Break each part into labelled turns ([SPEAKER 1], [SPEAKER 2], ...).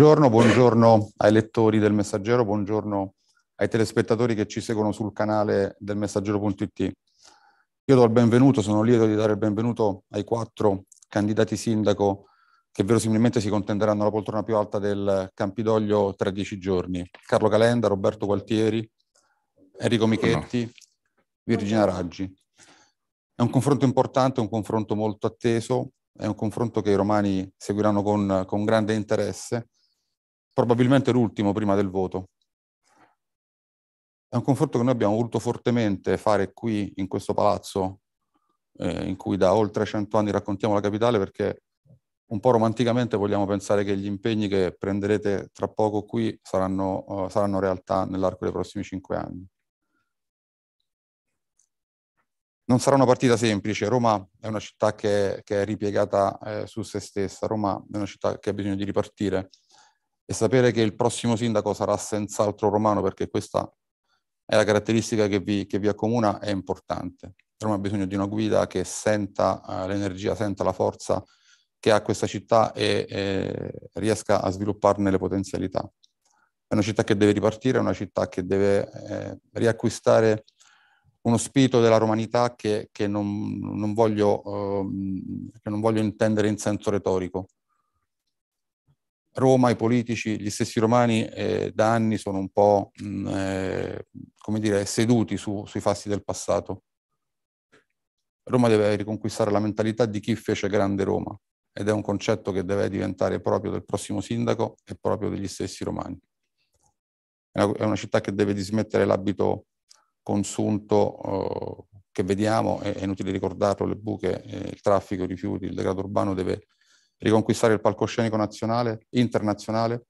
[SPEAKER 1] Buongiorno, buongiorno ai lettori del Messaggero, buongiorno ai telespettatori che ci seguono sul canale del Messaggero.it. Io do il benvenuto, sono lieto di dare il benvenuto ai quattro candidati sindaco che verosimilmente si contenderanno la poltrona più alta del Campidoglio tra dieci giorni. Carlo Calenda, Roberto Gualtieri, Enrico Michetti, Virginia Raggi. È un confronto importante, un confronto molto atteso, è un confronto che i romani seguiranno con, con grande interesse probabilmente l'ultimo prima del voto. È un confronto che noi abbiamo voluto fortemente fare qui, in questo palazzo, eh, in cui da oltre 100 anni raccontiamo la capitale, perché un po' romanticamente vogliamo pensare che gli impegni che prenderete tra poco qui saranno, eh, saranno realtà nell'arco dei prossimi 5 anni. Non sarà una partita semplice, Roma è una città che, che è ripiegata eh, su se stessa, Roma è una città che ha bisogno di ripartire e sapere che il prossimo sindaco sarà senz'altro romano, perché questa è la caratteristica che vi, che vi accomuna, è importante. Roma ha bisogno di una guida che senta eh, l'energia, senta la forza che ha questa città e, e riesca a svilupparne le potenzialità. È una città che deve ripartire, è una città che deve eh, riacquistare uno spirito della romanità che, che, non, non voglio, eh, che non voglio intendere in senso retorico, Roma, i politici, gli stessi romani eh, da anni sono un po' mh, mm, eh, come dire, seduti su, sui fasti del passato. Roma deve riconquistare la mentalità di chi fece grande Roma ed è un concetto che deve diventare proprio del prossimo sindaco e proprio degli stessi romani. È una, è una città che deve dismettere l'abito consunto eh, che vediamo, è, è, inutile ricordarlo, le buche, eh, il traffico, i rifiuti, il degrado urbano deve riconquistare il palcoscenico nazionale, internazionale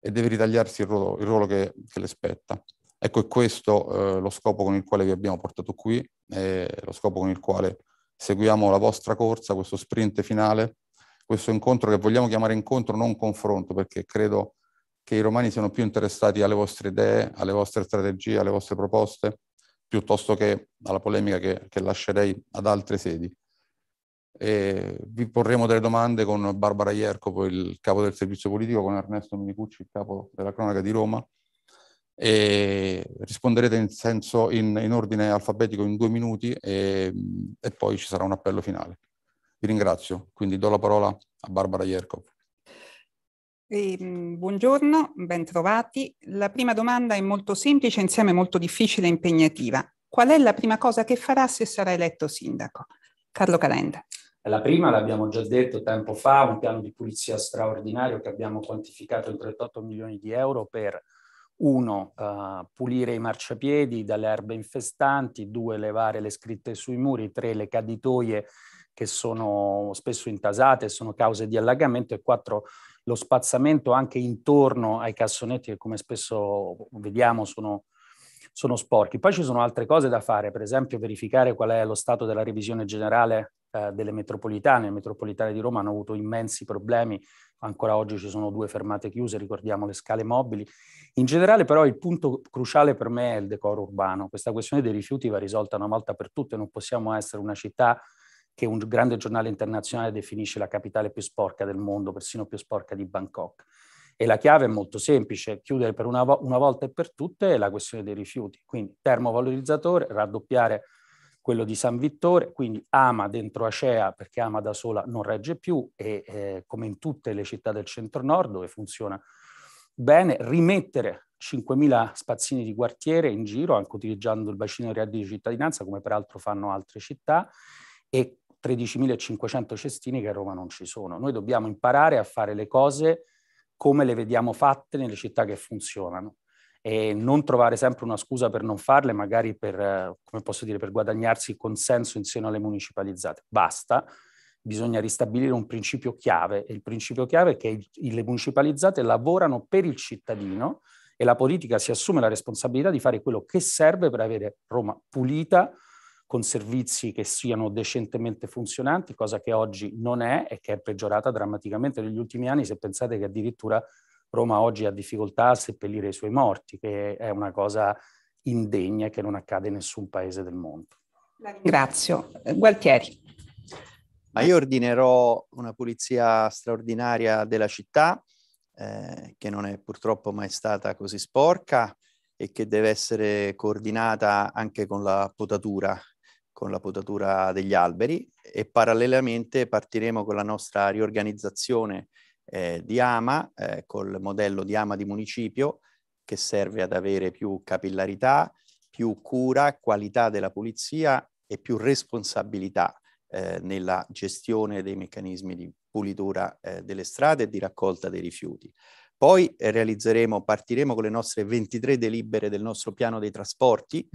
[SPEAKER 1] e deve ritagliarsi il ruolo, il ruolo che, che, le spetta. Ecco, è questo eh, lo scopo con il quale vi abbiamo portato qui, è lo scopo con il quale seguiamo la vostra corsa, questo sprint finale, questo incontro che vogliamo chiamare incontro, non confronto, perché credo che i romani siano più interessati alle vostre idee, alle vostre strategie, alle vostre proposte, piuttosto che alla polemica che, che lascerei ad altre sedi. E vi porremo delle domande con Barbara Iercopo, il capo del servizio politico, con Ernesto Minicucci, il capo della cronaca di Roma, e risponderete in, senso, in, in ordine alfabetico in due minuti e, e, poi ci sarà un appello finale. Vi ringrazio, quindi do la parola a Barbara Iercopo.
[SPEAKER 2] E, ehm, buongiorno, bentrovati. La prima domanda è molto semplice, insieme molto difficile e impegnativa. Qual è la prima cosa che farà se sarà eletto sindaco? Carlo Calenda. La prima l'abbiamo
[SPEAKER 3] già detto tempo fa, un piano di pulizia straordinario che abbiamo quantificato in 38 milioni di euro per uno, uh, pulire i marciapiedi dalle erbe infestanti, due, levare le scritte sui muri, tre, le caditoie che sono spesso intasate, sono cause di allagamento e quattro, lo spazzamento anche intorno ai cassonetti che come spesso vediamo sono, sono sporchi. Poi ci sono altre cose da fare, per esempio verificare qual è lo stato della revisione generale eh, delle metropolitane. Le metropolitane di Roma hanno avuto immensi problemi, ancora oggi ci sono due fermate chiuse, ricordiamo le scale mobili. In generale però il punto cruciale per me è il decoro urbano. Questa questione dei rifiuti va risolta una volta per tutte, non possiamo essere una città che un grande giornale internazionale definisce la capitale più sporca del mondo, persino più sporca di Bangkok. E la chiave è molto semplice, chiudere per una, vo- una volta e per tutte la questione dei rifiuti. Quindi termovalorizzatore, raddoppiare quello di San Vittore, quindi Ama dentro Acea perché Ama da sola non regge più e eh, come in tutte le città del centro-nord dove funziona bene, rimettere 5.000 spazzini di quartiere in giro, anche utilizzando il bacino reale di cittadinanza, come peraltro fanno altre città, e 13.500 cestini che a Roma non ci sono. Noi dobbiamo imparare a fare le cose come le vediamo fatte nelle città che funzionano e non trovare sempre una scusa per non farle, magari per, come posso dire, per guadagnarsi il consenso insieme alle municipalizzate. Basta, bisogna ristabilire un principio chiave e il principio chiave è che le municipalizzate lavorano per il cittadino e la politica si assume la responsabilità di fare quello che serve per avere Roma pulita, con servizi che siano decentemente funzionanti, cosa che oggi non è e che è peggiorata drammaticamente negli ultimi anni, se pensate che addirittura Roma oggi ha difficoltà a seppellire i suoi morti, che è una cosa indegna che non accade in nessun paese del mondo.
[SPEAKER 2] La ringrazio. Gualtieri.
[SPEAKER 4] Ma io ordinerò una pulizia straordinaria della città, eh, che non è purtroppo mai stata così sporca e che deve essere coordinata anche con la potatura, con la potatura degli alberi e parallelamente partiremo con la nostra riorganizzazione eh, di AMA, eh, col modello di AMA di municipio, che serve ad avere più capillarità, più cura, qualità della pulizia e più responsabilità eh, nella gestione dei meccanismi di pulitura eh, delle strade e di raccolta dei rifiuti. Poi eh, realizzeremo, partiremo con le nostre 23 delibere del nostro piano dei trasporti,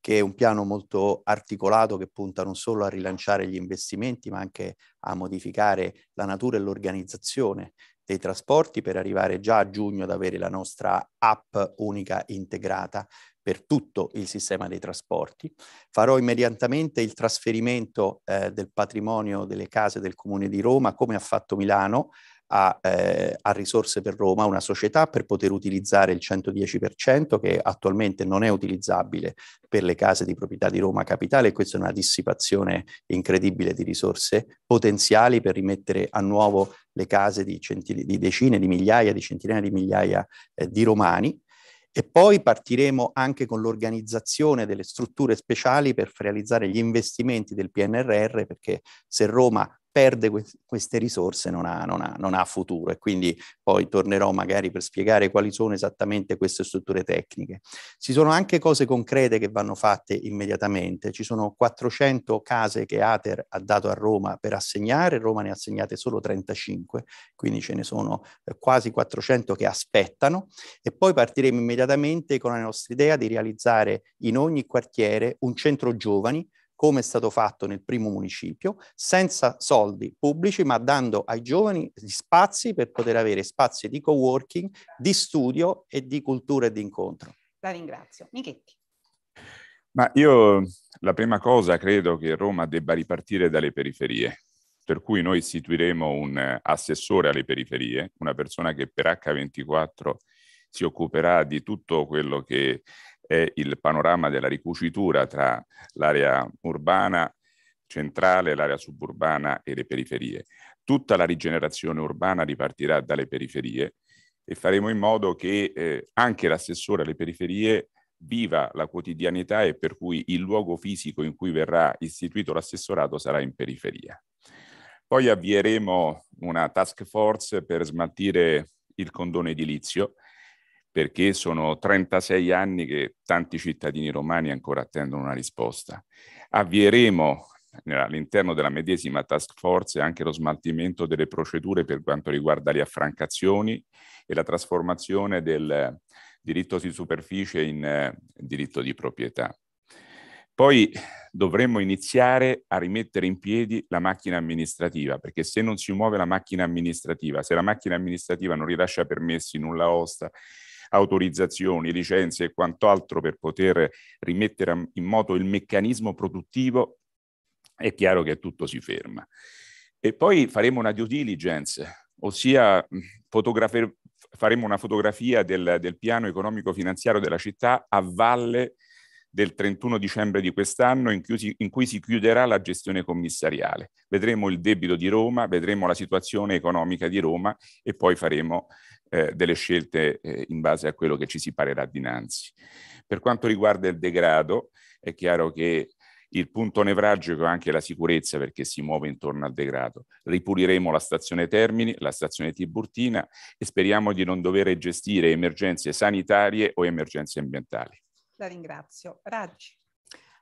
[SPEAKER 4] che è un piano molto articolato che punta non solo a rilanciare gli investimenti, ma anche a modificare la natura e l'organizzazione dei trasporti per arrivare già a giugno ad avere la nostra app unica integrata per tutto il sistema dei trasporti. Farò immediatamente il trasferimento eh, del patrimonio delle case del Comune di Roma, come ha fatto Milano, a, eh, a, risorse per Roma, una società per poter utilizzare il 110% che attualmente non è utilizzabile per le case di proprietà di Roma Capitale e questa è una dissipazione incredibile di risorse potenziali per rimettere a nuovo le case di, centine, di decine di migliaia, di centinaia di migliaia eh, di romani e poi partiremo anche con l'organizzazione delle strutture speciali per realizzare gli investimenti del PNRR, perché se Roma perde que- queste risorse non ha, non, ha, non ha, futuro e quindi poi tornerò magari per spiegare quali sono esattamente queste strutture tecniche. Ci sono anche cose concrete che vanno fatte immediatamente, ci sono 400 case che Ater ha dato a Roma per assegnare, Roma ne ha assegnate solo 35, quindi ce ne sono eh, quasi 400 che aspettano e poi partiremo immediatamente con la nostra idea di realizzare in ogni quartiere un centro giovani come è stato fatto nel primo municipio, senza soldi pubblici, ma dando ai giovani gli spazi per poter avere spazi di co-working, di studio e di cultura e di incontro.
[SPEAKER 2] La ringrazio. Michetti.
[SPEAKER 5] Ma io la prima cosa credo che Roma debba ripartire dalle periferie, per cui noi istituiremo un eh, assessore alle periferie, una persona che per H24 si occuperà di tutto quello che è il panorama della ricucitura tra l'area urbana centrale, l'area suburbana e le periferie. Tutta la rigenerazione urbana ripartirà dalle periferie e faremo in modo che eh, anche l'assessore alle periferie viva la quotidianità e per cui il luogo fisico in cui verrà istituito l'assessorato sarà in periferia. Poi avvieremo una task force per smaltire il condone edilizio perché sono 36 anni che tanti cittadini romani ancora attendono una risposta. Avvieremo all'interno della medesima task force anche lo smaltimento delle procedure per quanto riguarda le affrancazioni e la trasformazione del diritto di superficie in eh, diritto di proprietà. Poi dovremmo iniziare a rimettere in piedi la macchina amministrativa, perché se non si muove la macchina amministrativa, se la macchina amministrativa non rilascia permessi, nulla osta, autorizzazioni, licenze e quant'altro per poter rimettere in moto il meccanismo produttivo, è chiaro che tutto si ferma. E poi faremo una due diligence, ossia faremo una fotografia del, del piano economico finanziario della città a valle del 31 dicembre di quest'anno in, in cui, si, chiuderà la gestione commissariale. Vedremo il debito di Roma, vedremo la situazione economica di Roma e poi faremo eh, delle scelte eh, in base a quello che ci si parerà dinanzi. Per quanto riguarda il degrado, è chiaro che il punto nevralgico è anche la sicurezza perché si muove intorno al degrado. Ripuliremo la stazione Termini, la stazione Tiburtina e speriamo di non dover gestire emergenze sanitarie o emergenze ambientali.
[SPEAKER 6] La ringrazio. Raggi.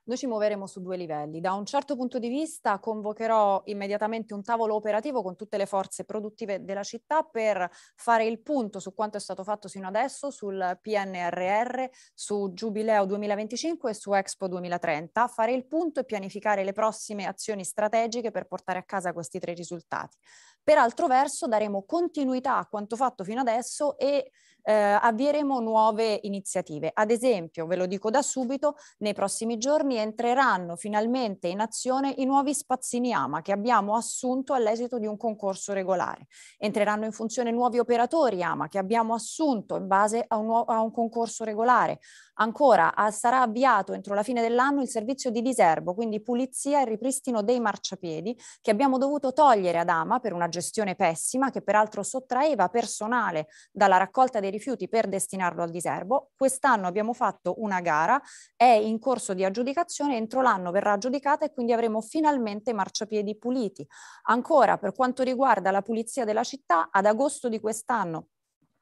[SPEAKER 6] Noi ci muoveremo su due livelli. Da un certo punto di vista convocherò immediatamente un tavolo operativo con tutte le forze produttive della città per fare il punto su quanto è stato fatto sino adesso sul PNRR, su Giubileo 2025 e su Expo 2030, fare il punto e pianificare le prossime azioni strategiche per portare a casa questi tre risultati. Per altro verso daremo continuità a quanto fatto fino adesso e eh, avvieremo nuove iniziative. Ad esempio, ve lo dico da subito, nei prossimi giorni entreranno finalmente in azione i nuovi spazzini AMA che abbiamo assunto all'esito di un concorso regolare. Entreranno in funzione nuovi operatori AMA che abbiamo assunto in base a un, a un concorso regolare. Ancora a, sarà avviato entro la fine dell'anno il servizio di diserbo, quindi pulizia e ripristino dei marciapiedi che abbiamo dovuto togliere ad Ama per una gestione pessima che peraltro sottraeva personale dalla raccolta dei rifiuti per destinarlo al diserbo. Quest'anno abbiamo fatto una gara, è in corso di aggiudicazione, entro l'anno verrà aggiudicata e quindi avremo finalmente marciapiedi puliti. Ancora per quanto riguarda la pulizia della città, ad agosto di quest'anno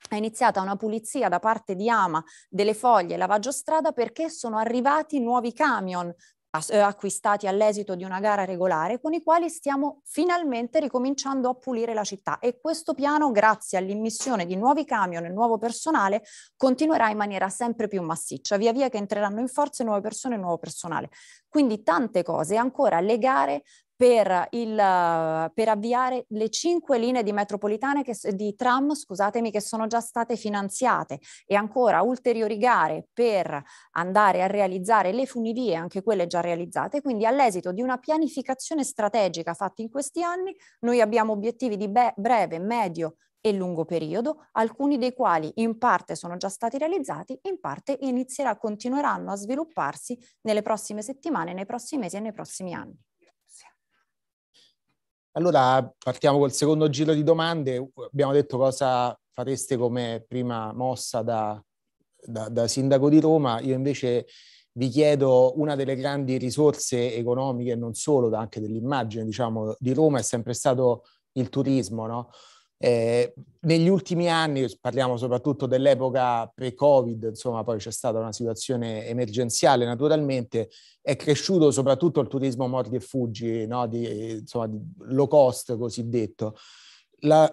[SPEAKER 6] è iniziata una pulizia da parte di Ama delle foglie e lavaggio strada perché sono arrivati nuovi camion eh, acquistati all'esito di una gara regolare con i quali stiamo finalmente ricominciando a pulire la città e questo piano grazie all'immissione di nuovi camion e nuovo personale continuerà in maniera sempre più massiccia via via che entreranno in forza nuove persone e nuovo personale quindi tante cose ancora legare per, il, per avviare le cinque linee di, che, di tram scusatemi, che sono già state finanziate e ancora ulteriori gare per andare a realizzare le funivie, anche quelle già realizzate. Quindi all'esito di una pianificazione strategica fatta in questi anni, noi abbiamo obiettivi di breve, medio e lungo periodo, alcuni dei quali in parte sono già stati realizzati, in parte inizierà, continueranno a svilupparsi nelle prossime settimane, nei prossimi mesi e nei prossimi anni.
[SPEAKER 7] Allora partiamo col secondo giro di domande. Abbiamo detto cosa fareste come prima mossa da, da, da sindaco di Roma. Io invece vi chiedo una delle grandi risorse economiche, non solo, ma anche dell'immagine diciamo, di Roma, è sempre stato il turismo. No? Eh, negli ultimi anni, parliamo soprattutto dell'epoca pre-Covid, insomma poi c'è stata una situazione emergenziale naturalmente, è cresciuto soprattutto il turismo morti e fuggi, no? di, insomma, di low cost cosiddetto. La,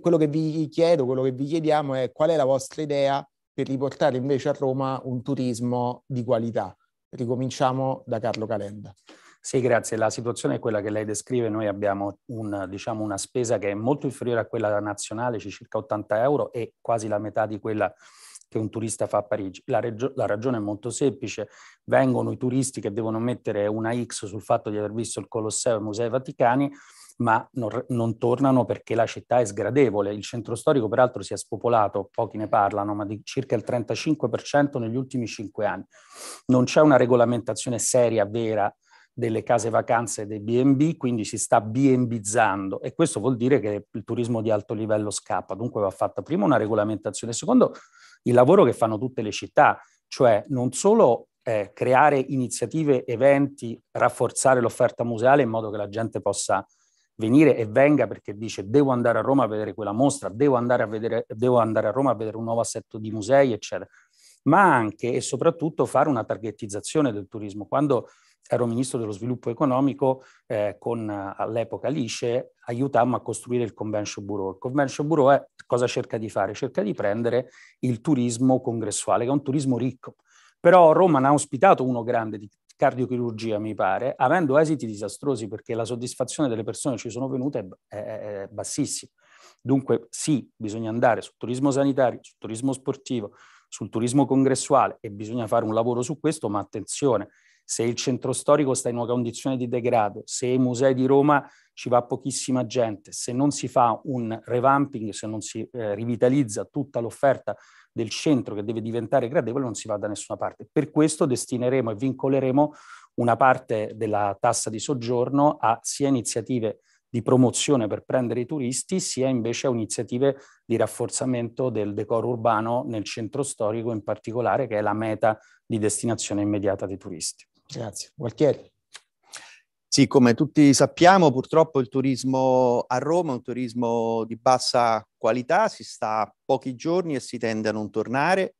[SPEAKER 7] quello che vi chiedo, quello che vi chiediamo è qual è la vostra idea per riportare invece a Roma un turismo di qualità.
[SPEAKER 3] Ricominciamo da Carlo Calenda. Sì, grazie. La situazione è quella che lei descrive. Noi abbiamo un, diciamo, una spesa che è molto inferiore a quella nazionale, cioè circa 80 euro, e quasi la metà di quella che un turista fa a Parigi. La, la, ragione è molto semplice, vengono i turisti che devono mettere una X sul fatto di aver visto il Colosseo e i Musei Vaticani, ma non, non tornano perché la città è sgradevole. Il centro storico peraltro si è spopolato, pochi ne parlano, ma di circa il 35% negli ultimi cinque anni. Non c'è una regolamentazione seria, vera, delle case vacanze dei BNB, quindi si sta BNBizzando e questo vuol dire che il turismo di alto livello scappa. Dunque va fatta prima una regolamentazione, secondo il lavoro che fanno tutte le città, cioè non solo eh, creare iniziative, eventi, rafforzare l'offerta museale in modo che la gente possa venire e venga perché dice devo andare a Roma a vedere quella mostra, devo andare a, vedere, devo andare a Roma a vedere un nuovo assetto di musei, eccetera, ma anche e soprattutto fare una targetizzazione del turismo. Quando ero ministro dello sviluppo economico eh, con eh, all'epoca l'ICE, aiutammo a costruire il Convention Bureau. Il Convention Bureau è, cosa cerca di fare? Cerca di prendere il turismo congressuale, che è un turismo ricco. Però Roma ne ha ospitato uno grande di cardiochirurgia, mi pare, avendo esiti disastrosi perché la soddisfazione delle persone che ci sono venute è, è, è bassissima. Dunque sì, bisogna andare sul turismo sanitario, sul turismo sportivo, sul turismo congressuale e bisogna fare un lavoro su questo, ma attenzione, se il centro storico sta in una condizione di degrado, se i musei di Roma ci va pochissima gente, se non si fa un revamping, se non si eh, rivitalizza tutta l'offerta del centro che deve diventare gradevole, non si va da nessuna parte. Per questo destineremo e vincoleremo una parte della tassa di soggiorno a sia iniziative di promozione per prendere i turisti, sia invece a iniziative di rafforzamento del decoro urbano nel centro storico in particolare, che è la meta di destinazione immediata dei turisti.
[SPEAKER 4] Grazie. Gualtieri. Sì, come tutti sappiamo, purtroppo il turismo a Roma è un turismo di bassa qualità, si sta pochi giorni e si tende a non tornare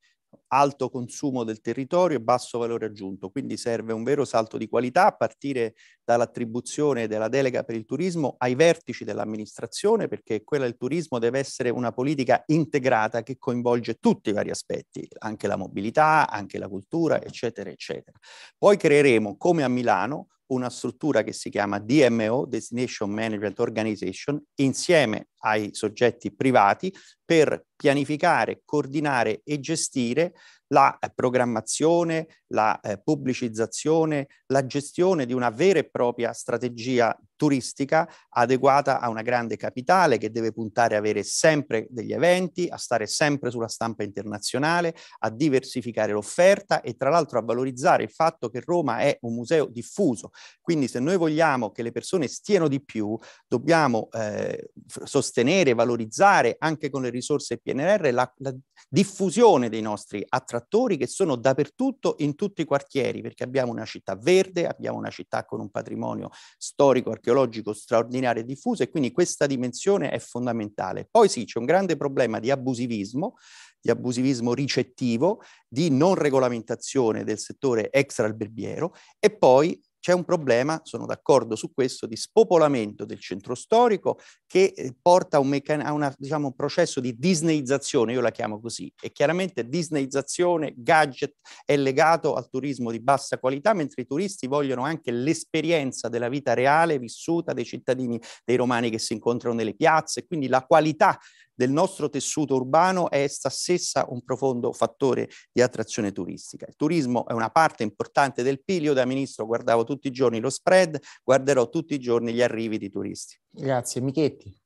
[SPEAKER 4] alto consumo del territorio e basso valore aggiunto, quindi serve un vero salto di qualità a partire dall'attribuzione della delega per il turismo ai vertici dell'amministrazione, perché quella del turismo deve essere una politica integrata che coinvolge tutti i vari aspetti, anche la mobilità, anche la cultura, eccetera, eccetera. Poi creeremo, come a Milano, una struttura che si chiama DMO, Destination Management Organization, insieme ai soggetti privati per pianificare, coordinare e gestire la eh, programmazione, la eh, pubblicizzazione, la gestione di una vera e propria strategia turistica adeguata a una grande capitale che deve puntare a avere sempre degli eventi, a stare sempre sulla stampa internazionale, a diversificare l'offerta e tra l'altro a valorizzare il fatto che Roma è un museo diffuso. Quindi se noi vogliamo che le persone stiano di più, dobbiamo eh, sostenere, valorizzare anche con le risorse PNR la, la diffusione dei nostri attrattori che sono dappertutto in tutti i quartieri, perché abbiamo una città verde, abbiamo una città con un patrimonio storico, architettonico, archeologico straordinario e diffuso e quindi questa dimensione è fondamentale. Poi sì, c'è un grande problema di abusivismo, di abusivismo ricettivo, di non regolamentazione del settore extra alberghiero e poi c'è un problema, sono d'accordo su questo, di spopolamento del centro storico che eh, porta a un, a una, diciamo, un processo di disneyizzazione, io la chiamo così, e chiaramente disneyizzazione, gadget è legato al turismo di bassa qualità, mentre i turisti vogliono anche l'esperienza della vita reale vissuta dei cittadini, dei romani che si incontrano nelle piazze, quindi la qualità del nostro tessuto urbano è essa stessa un profondo fattore di attrazione turistica. Il turismo è una parte importante del PIL, io da ministro guardavo tutti i giorni lo spread, guarderò tutti i giorni gli arrivi di
[SPEAKER 5] turisti.
[SPEAKER 7] Grazie Michetti.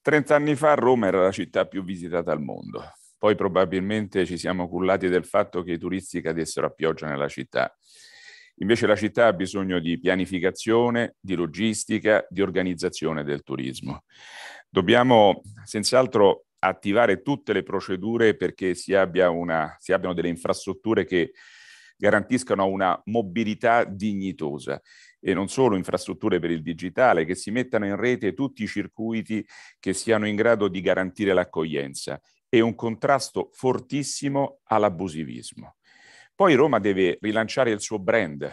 [SPEAKER 5] Trent'anni fa Roma era la città più visitata al mondo. Poi probabilmente ci siamo cullati del fatto che i turisti cadessero a pioggia nella città Invece la città ha bisogno di pianificazione, di logistica, di organizzazione del turismo. Dobbiamo senz'altro attivare tutte le procedure perché si, abbia una, si abbiano delle infrastrutture che garantiscano una mobilità dignitosa e non solo infrastrutture per il digitale, che si mettano in rete tutti i circuiti che siano in grado di garantire l'accoglienza e un contrasto fortissimo all'abusivismo. Poi Roma deve rilanciare il suo brand,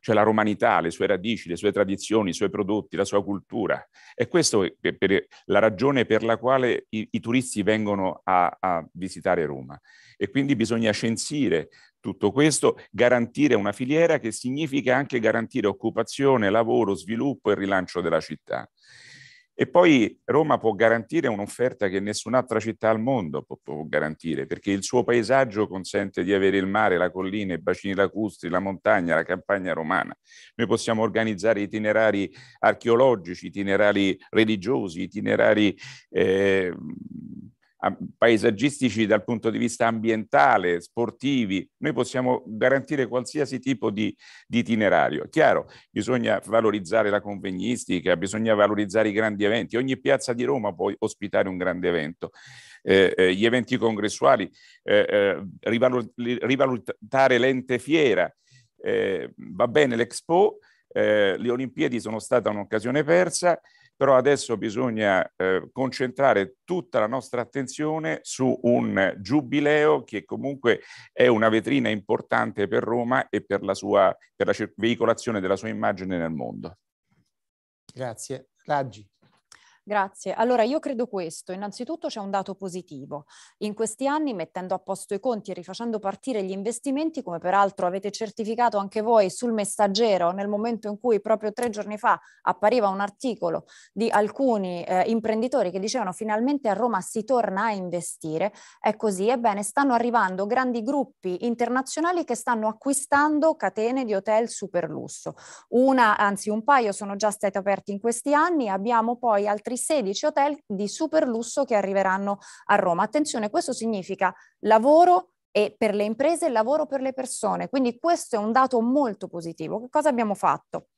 [SPEAKER 5] cioè la romanità, le sue radici, le sue tradizioni, i suoi prodotti, la sua cultura. E questa è la ragione per la quale i, i turisti vengono a, a visitare Roma. E quindi bisogna censire tutto questo, garantire una filiera che significa anche garantire occupazione, lavoro, sviluppo e rilancio della città. E poi Roma può garantire un'offerta che nessun'altra città al mondo può, può, garantire, perché il suo paesaggio consente di avere il mare, la collina, i bacini lacustri, la montagna, la campagna romana. Noi possiamo organizzare itinerari archeologici, itinerari religiosi, itinerari eh, paesaggistici dal punto di vista ambientale, sportivi, noi possiamo garantire qualsiasi tipo di, di itinerario. Chiaro, bisogna valorizzare la convegnistica, bisogna valorizzare i grandi eventi, ogni piazza di Roma può ospitare un grande evento. Eh, eh, gli eventi congressuali, eh, eh rivalut rivalutare l'ente fiera, eh, va bene l'Expo, eh, le Olimpiadi sono state un'occasione persa, però adesso bisogna eh, concentrare tutta la nostra attenzione su un giubileo che comunque è una vetrina importante per Roma e per la, sua, per la veicolazione della sua immagine nel mondo.
[SPEAKER 7] Grazie. Raggi.
[SPEAKER 6] Grazie. Allora io credo questo. Innanzitutto c'è un dato positivo. In questi anni, mettendo a posto i conti e rifacendo partire gli investimenti, come peraltro avete certificato anche voi sul messaggero nel momento in cui proprio tre giorni fa appariva un articolo di alcuni eh, imprenditori che dicevano finalmente a Roma si torna a investire, è così. Ebbene, stanno arrivando grandi gruppi internazionali che stanno acquistando catene di hotel super lusso. Una, anzi un paio sono già state aperte in questi anni, abbiamo poi altri altri 16 hotel di super lusso che arriveranno a Roma. Attenzione, questo significa lavoro e per le imprese lavoro per le persone. Quindi questo è un dato molto positivo. Che cosa abbiamo fatto?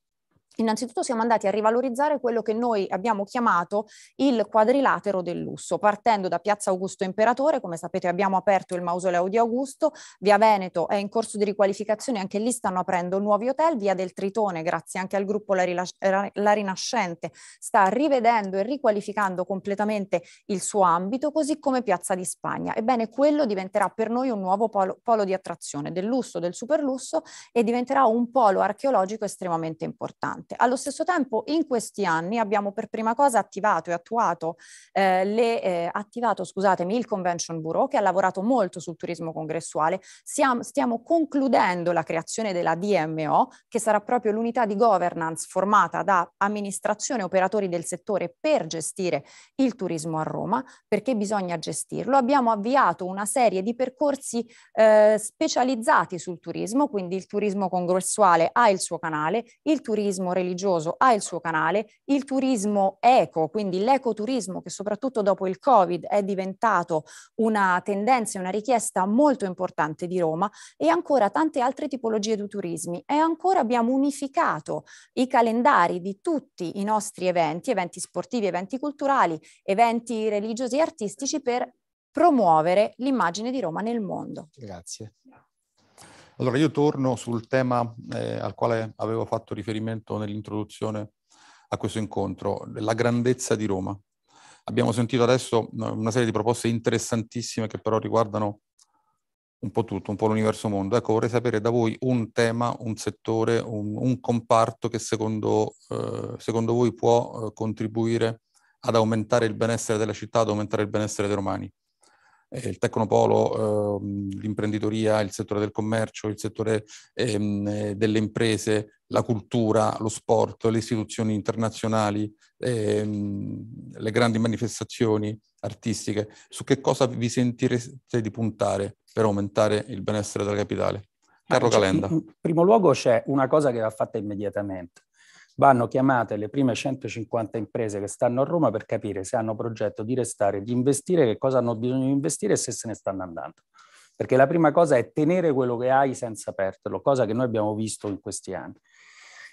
[SPEAKER 6] Innanzitutto siamo andati a rivalorizzare quello che noi abbiamo chiamato il quadrilatero del lusso, partendo da Piazza Augusto Imperatore, come sapete abbiamo aperto il mausoleo di Augusto, Via Veneto è in corso di riqualificazione, anche lì stanno aprendo nuovi hotel, Via del Tritone, grazie anche al gruppo La, Rilas- La Rinascente, sta rivedendo e riqualificando completamente il suo ambito, così come Piazza di Spagna. Ebbene, quello diventerà per noi un nuovo polo, polo di attrazione del lusso, del superlusso e diventerà un polo archeologico estremamente importante importante. Allo stesso tempo in questi anni abbiamo per prima cosa attivato e attuato, eh, le, eh, attivato scusatemi, il Convention Bureau che ha lavorato molto sul turismo congressuale. Siamo, stiamo concludendo la creazione della DMO che sarà proprio l'unità di governance formata da amministrazione e operatori del settore per gestire il turismo a Roma perché bisogna gestirlo. Abbiamo avviato una serie di percorsi eh, specializzati sul turismo, quindi il turismo congressuale ha il suo canale, il turismo religioso ha il suo canale, il turismo eco, quindi l'ecoturismo che soprattutto dopo il Covid è diventato una tendenza, e una richiesta molto importante di Roma e ancora tante altre tipologie di turismi e ancora abbiamo unificato i calendari di tutti i nostri eventi, eventi sportivi, eventi culturali, eventi religiosi e artistici per promuovere l'immagine di Roma nel mondo.
[SPEAKER 1] Grazie. Allora io torno sul tema eh, al quale avevo fatto riferimento nell'introduzione a questo incontro, la grandezza di Roma. Abbiamo sentito adesso una serie di proposte interessantissime che però riguardano un po' tutto, un po' l'universo mondo. Ecco, vorrei sapere da voi un tema, un settore, un, un comparto che secondo, eh, secondo voi può eh, contribuire ad aumentare il benessere della città, ad aumentare il benessere dei romani eh, il tecnopolo, ehm, l'imprenditoria, il settore del commercio, il settore ehm, eh, delle imprese, la cultura, lo sport, le istituzioni internazionali, ehm, le grandi manifestazioni artistiche. Su che cosa vi sentireste di puntare per aumentare il benessere della capitale? Carlo Calenda. in
[SPEAKER 3] primo luogo c'è una cosa che va fatta immediatamente, vanno chiamate le prime 150 imprese che stanno a Roma per capire se hanno progetto di restare, di investire, che cosa hanno bisogno di investire e se se ne stanno andando. Perché la prima cosa è tenere quello che hai senza perderlo, cosa che noi abbiamo visto in questi anni.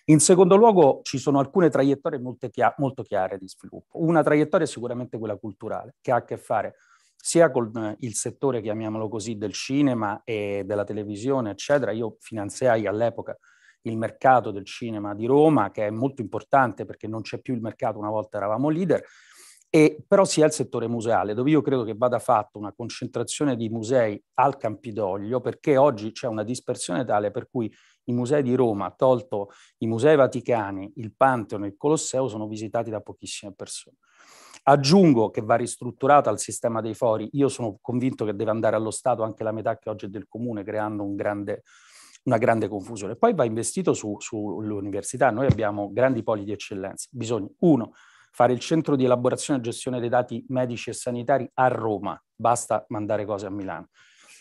[SPEAKER 3] In secondo luogo ci sono alcune traiettorie molto, chiare, molto chiare di sviluppo. Una traiettoria è sicuramente quella culturale, che ha a che fare sia con eh, il settore, chiamiamolo così, del cinema e della televisione, eccetera. Io finanziai all'epoca il mercato del cinema di Roma, che è molto importante perché non c'è più il mercato, una volta eravamo leader, e, però sia il settore museale, dove io credo che vada fatta una concentrazione di musei al Campidoglio, perché oggi c'è una dispersione tale per cui i musei di Roma, tolto i musei vaticani, il Pantheon e il Colosseo, sono visitati da pochissime persone. Aggiungo che va ristrutturata il sistema dei fori. Io sono convinto che deve andare allo Stato anche la metà che oggi è del comune, creando un grande una grande confusione. Poi va investito su, sull'università, noi abbiamo grandi poli di eccellenza, bisogna, uno, fare il centro di elaborazione e gestione dei dati medici e sanitari a Roma, basta mandare cose a Milano.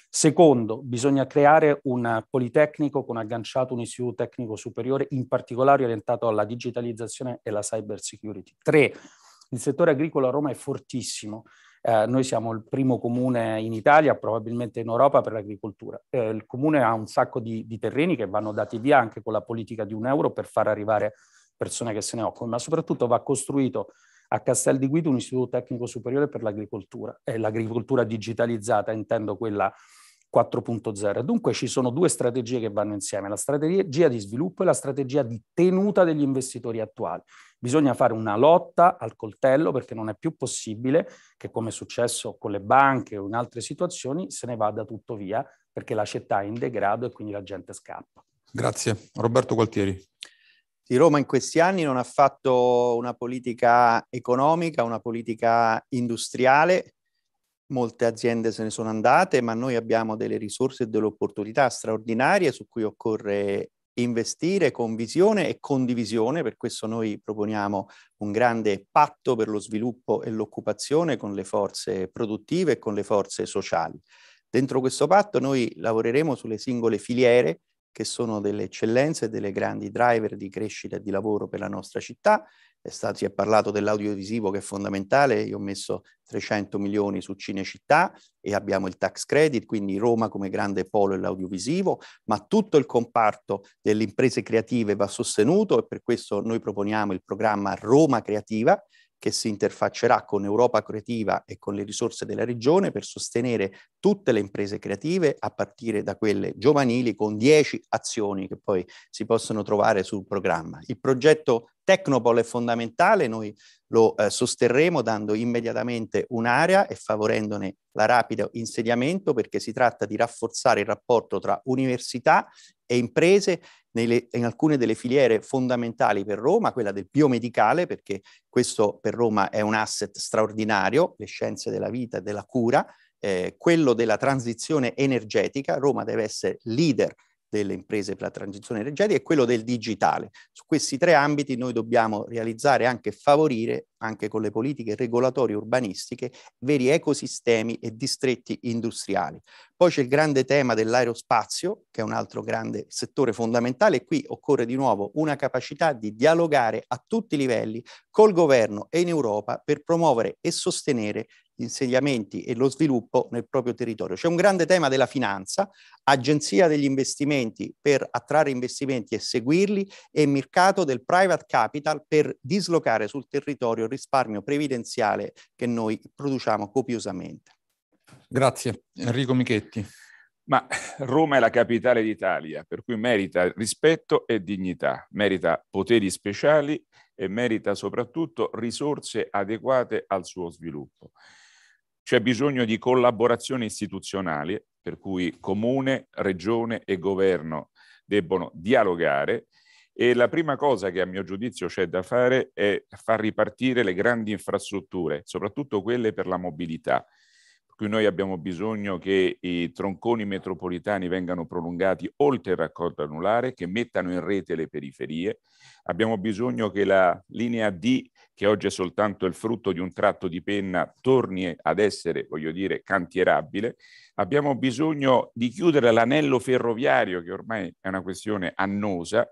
[SPEAKER 3] Secondo, bisogna creare un politecnico con agganciato un istituto tecnico superiore, in particolare orientato alla digitalizzazione e alla cyber security. Tre, il settore agricolo a Roma è fortissimo eh, noi siamo il primo comune in Italia, probabilmente in Europa, per l'agricoltura. Eh, il comune ha un sacco di, di terreni che vanno dati via anche con la politica di un euro per far arrivare persone che se ne occupano, ma soprattutto va costruito a Castel di Guido un istituto tecnico superiore per l'agricoltura, e eh, l'agricoltura digitalizzata, intendo quella 4.0. Dunque ci sono due strategie che vanno insieme, la strategia di sviluppo e la strategia di tenuta degli investitori attuali. Bisogna fare una lotta al coltello perché non è più possibile che come è successo con le banche o in altre situazioni se ne vada tutto via perché la città è in degrado e quindi la gente scappa.
[SPEAKER 1] Grazie. Roberto Gualtieri.
[SPEAKER 4] Sì, Roma in questi anni non ha fatto una politica economica, una politica industriale, Molte aziende se ne sono andate, ma noi abbiamo delle risorse e delle opportunità straordinarie su cui occorre investire con visione e condivisione, per questo noi proponiamo un grande patto per lo sviluppo e l'occupazione con le forze produttive e con le forze sociali. Dentro questo patto noi lavoreremo sulle singole filiere che sono delle eccellenze, delle grandi driver di crescita e di lavoro per la nostra città stato, si è parlato dell'audiovisivo che è fondamentale, io ho messo 300 milioni su Cinecittà e abbiamo il tax credit, quindi Roma come grande polo dell'audiovisivo, ma tutto il comparto delle imprese creative va sostenuto e per questo noi proponiamo il programma Roma Creativa, che si interfaccerà con Europa Creativa e con le risorse della regione per sostenere tutte le imprese creative a partire da quelle giovanili con 10 azioni che poi si possono trovare sul programma. Il progetto Tecnopol è fondamentale, noi lo eh, sosterremo dando immediatamente un'area e favorendone la rapido insediamento perché si tratta di rafforzare il rapporto tra università e imprese nelle, in alcune delle filiere fondamentali per Roma, quella del biomedicale, perché questo per Roma è un asset straordinario, le scienze della vita e della cura, eh, quello della transizione energetica, Roma deve essere leader delle imprese per la transizione energetica e quello del digitale. Su questi tre ambiti noi dobbiamo realizzare anche favorire, anche con le politiche regolatorie urbanistiche, veri ecosistemi e distretti industriali. Poi c'è il grande tema dell'aerospazio, che è un altro grande settore fondamentale, e qui occorre di nuovo una capacità di dialogare a tutti i livelli col governo e in Europa per promuovere e sostenere insediamenti e lo sviluppo nel proprio territorio. C'è un grande tema della finanza, agenzia degli investimenti per attrarre investimenti e seguirli e mercato del private capital per dislocare sul territorio il risparmio previdenziale che noi produciamo copiosamente.
[SPEAKER 1] Grazie. Enrico Michetti.
[SPEAKER 5] Ma Roma è la capitale d'Italia, per cui merita rispetto e dignità, merita poteri speciali e merita soprattutto risorse adeguate al suo sviluppo. C'è bisogno di collaborazione istituzionale, per cui comune, regione e governo debbono dialogare e la prima cosa che a mio giudizio c'è da fare è far ripartire le grandi infrastrutture, soprattutto quelle per la mobilità. Per cui noi abbiamo bisogno che i tronconi metropolitani vengano prolungati oltre il raccordo anulare, che mettano in rete le periferie. Abbiamo bisogno che la linea D che oggi è soltanto il frutto di un tratto di penna, torni ad essere, voglio dire, cantierabile. Abbiamo bisogno di chiudere l'anello ferroviario, che ormai è una questione annosa.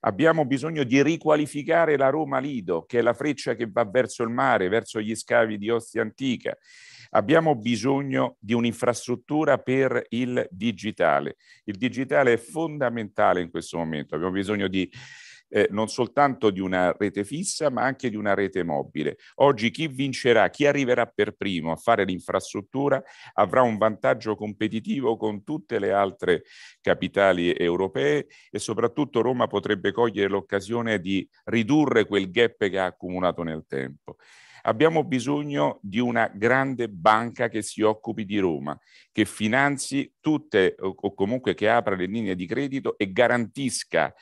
[SPEAKER 5] Abbiamo bisogno di riqualificare la Roma Lido, che è la freccia che va verso il mare, verso gli scavi di Ostia Antica. Abbiamo bisogno di un'infrastruttura per il digitale. Il digitale è fondamentale in questo momento. Abbiamo bisogno di eh, non soltanto di una rete fissa ma anche di una rete mobile. Oggi chi vincerà, chi arriverà per primo a fare l'infrastruttura avrà un vantaggio competitivo con tutte le altre capitali europee e soprattutto Roma potrebbe cogliere l'occasione di ridurre quel gap che ha accumulato nel tempo. Abbiamo bisogno di una grande banca che si occupi di Roma, che finanzi tutte o comunque che apra le linee di credito e garantisca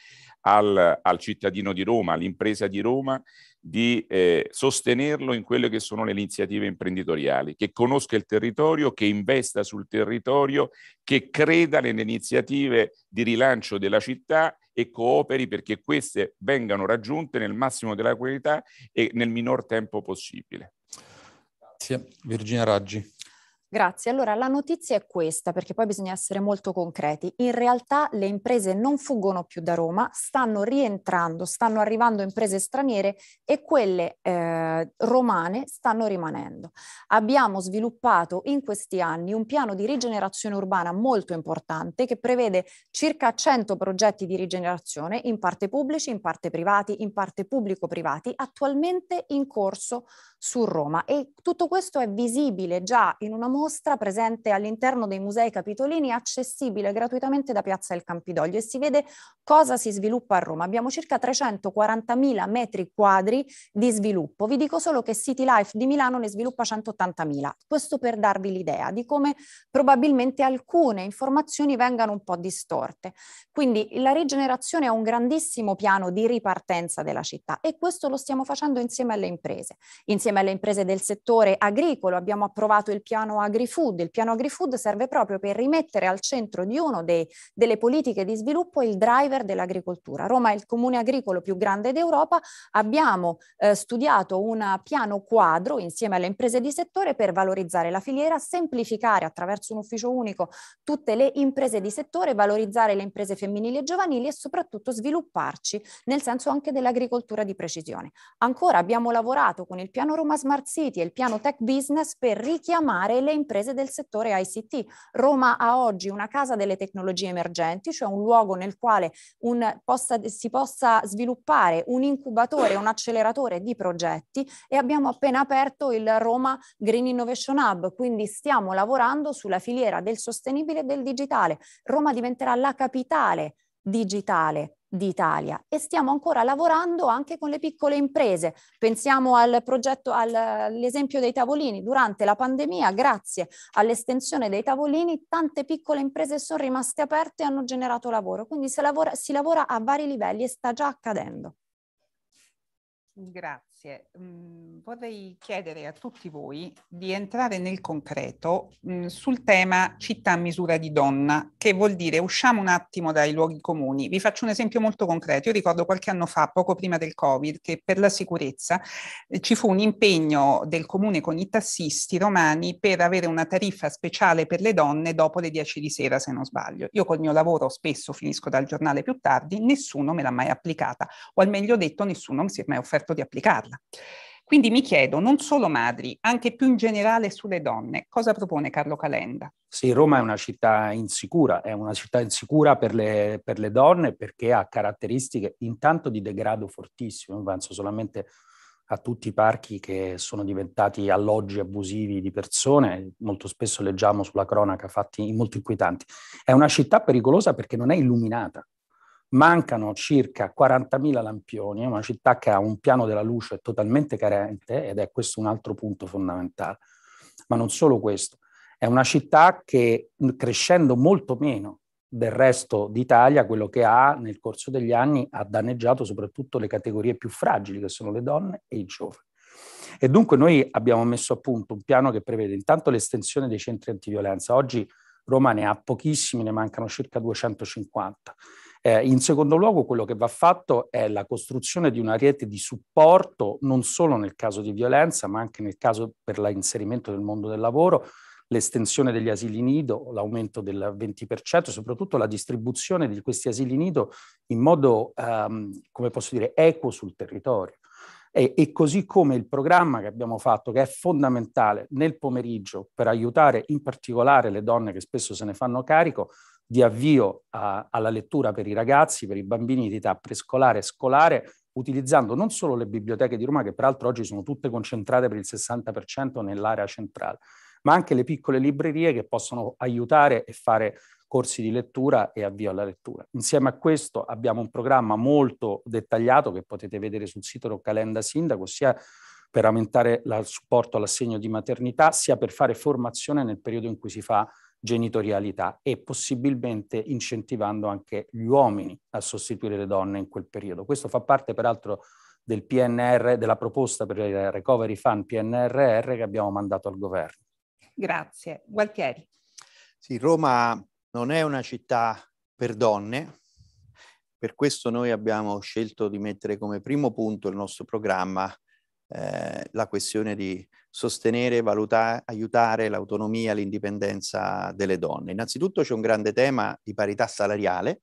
[SPEAKER 5] al, al cittadino di Roma, all'impresa di Roma, di eh, sostenerlo in quelle che sono le iniziative imprenditoriali, che conosca il territorio, che investa sul territorio, che creda nelle iniziative di rilancio della città e cooperi perché queste vengano raggiunte nel massimo della qualità e nel minor tempo possibile. Grazie. Virginia Raggi. Grazie.
[SPEAKER 6] Allora la notizia è questa, perché poi bisogna essere molto concreti. In realtà le imprese non fuggono più da Roma, stanno rientrando, stanno arrivando imprese straniere e quelle eh, romane stanno rimanendo. Abbiamo sviluppato in questi anni un piano di rigenerazione urbana molto importante che prevede circa 100 progetti di rigenerazione, in parte pubblici, in parte privati, in parte pubblico-privati, attualmente in corso su Roma e tutto questo è visibile già in una mostra presente all'interno dei musei capitolini accessibile gratuitamente da Piazza del Campidoglio e si vede cosa si sviluppa a Roma. Abbiamo circa 340.000 metri quadri di sviluppo. Vi dico solo che City Life di Milano ne sviluppa 180.000. Questo per darvi l'idea di come probabilmente alcune informazioni vengano un po' distorte. Quindi la rigenerazione è un grandissimo piano di ripartenza della città e questo lo stiamo facendo insieme alle imprese, insieme insieme alle imprese del settore agricolo abbiamo approvato il piano AgriFood. Il piano AgriFood serve proprio per rimettere al centro di uno dei, delle politiche di sviluppo il driver dell'agricoltura. Roma è il comune agricolo più grande d'Europa, abbiamo eh, studiato un piano quadro insieme alle imprese di settore per valorizzare la filiera, semplificare attraverso un ufficio unico tutte le imprese di settore, valorizzare le imprese femminili e giovanili e soprattutto svilupparci nel senso anche dell'agricoltura di precisione. Ancora abbiamo lavorato con il piano Roma Smart City e il piano Tech Business per richiamare le imprese del settore ICT. Roma ha oggi una casa delle tecnologie emergenti, cioè un luogo nel quale un, possa, si possa sviluppare un incubatore, un acceleratore di progetti e abbiamo appena aperto il Roma Green Innovation Hub, quindi stiamo lavorando sulla filiera del sostenibile e del digitale. Roma diventerà la capitale digitale d'Italia e stiamo ancora lavorando anche con le piccole imprese. Pensiamo al progetto, all'esempio dei tavolini. Durante la pandemia, grazie all'estensione dei tavolini, tante piccole imprese sono rimaste aperte e hanno generato lavoro. Quindi si lavora, si lavora a vari livelli e sta già accadendo.
[SPEAKER 2] Grazie grazie. Mm, vorrei chiedere a tutti voi di
[SPEAKER 6] entrare nel concreto mm,
[SPEAKER 2] sul tema città a misura di donna, che vuol dire usciamo un attimo dai luoghi comuni. Vi faccio un esempio molto concreto. Io ricordo qualche anno fa, poco prima del Covid, che per la sicurezza eh, ci fu un impegno del comune con i tassisti romani per avere una tariffa speciale per le donne dopo le 10 di sera, se non sbaglio. Io col mio lavoro spesso finisco dal giornale più tardi, nessuno me l'ha mai applicata, o al meglio detto nessuno mi si è mai offerto di applicarla farla. Quindi mi chiedo, non solo madri, anche più in generale sulle donne, cosa propone Carlo Calenda?
[SPEAKER 3] Sì, Roma è una città insicura, è una città insicura per le, per le donne perché ha caratteristiche intanto di degrado fortissimo, penso solamente a tutti i parchi che sono diventati alloggi abusivi di persone, molto spesso leggiamo sulla cronaca fatti molto inquietanti. È una città pericolosa perché non è illuminata, mancano circa 40.000 lampioni, è una città che ha un piano della luce totalmente carente ed è questo un altro punto fondamentale. Ma non solo questo, è una città che crescendo molto meno del resto d'Italia, quello che ha nel corso degli anni ha danneggiato soprattutto le categorie più fragili che sono le donne e i giovani. E dunque noi abbiamo messo a punto un piano che prevede intanto l'estensione dei centri antiviolenza. Oggi Roma ne ha pochissimi, ne mancano circa 250 eh, in secondo luogo, quello che va fatto è la costruzione di una rete di supporto, non solo nel caso di violenza, ma anche nel caso per l'inserimento del mondo del lavoro, l'estensione degli asili nido, l'aumento del 20%, soprattutto la distribuzione di questi asili nido in modo, ehm, come posso dire, equo sul territorio. E, e, così come il programma che abbiamo fatto, che è fondamentale nel pomeriggio per aiutare in particolare le donne che spesso se ne fanno carico, di avvio a, alla lettura per i ragazzi, per i bambini di età prescolare e scolare, utilizzando non solo le biblioteche di Roma, che peraltro oggi sono tutte concentrate per il 60% nell'area centrale, ma anche le piccole librerie che possono aiutare e fare corsi di lettura e avvio alla lettura. Insieme a questo abbiamo un programma molto dettagliato che potete vedere sul sito Calenda Sindaco, sia per aumentare il supporto all'assegno di maternità, sia per fare formazione nel periodo in cui si fa genitorialità e possibilmente incentivando anche gli uomini a sostituire le donne in quel periodo. Questo fa parte peraltro del PNR, della proposta per il Recovery Fund PNRR che abbiamo mandato al governo.
[SPEAKER 2] Grazie. Gualtieri.
[SPEAKER 4] Sì, Roma non è una città per donne, per questo noi abbiamo scelto di mettere come primo punto il nostro programma eh, la questione di sostenere, valutare, aiutare l'autonomia, l'indipendenza delle donne. Innanzitutto c'è un grande tema di parità salariale,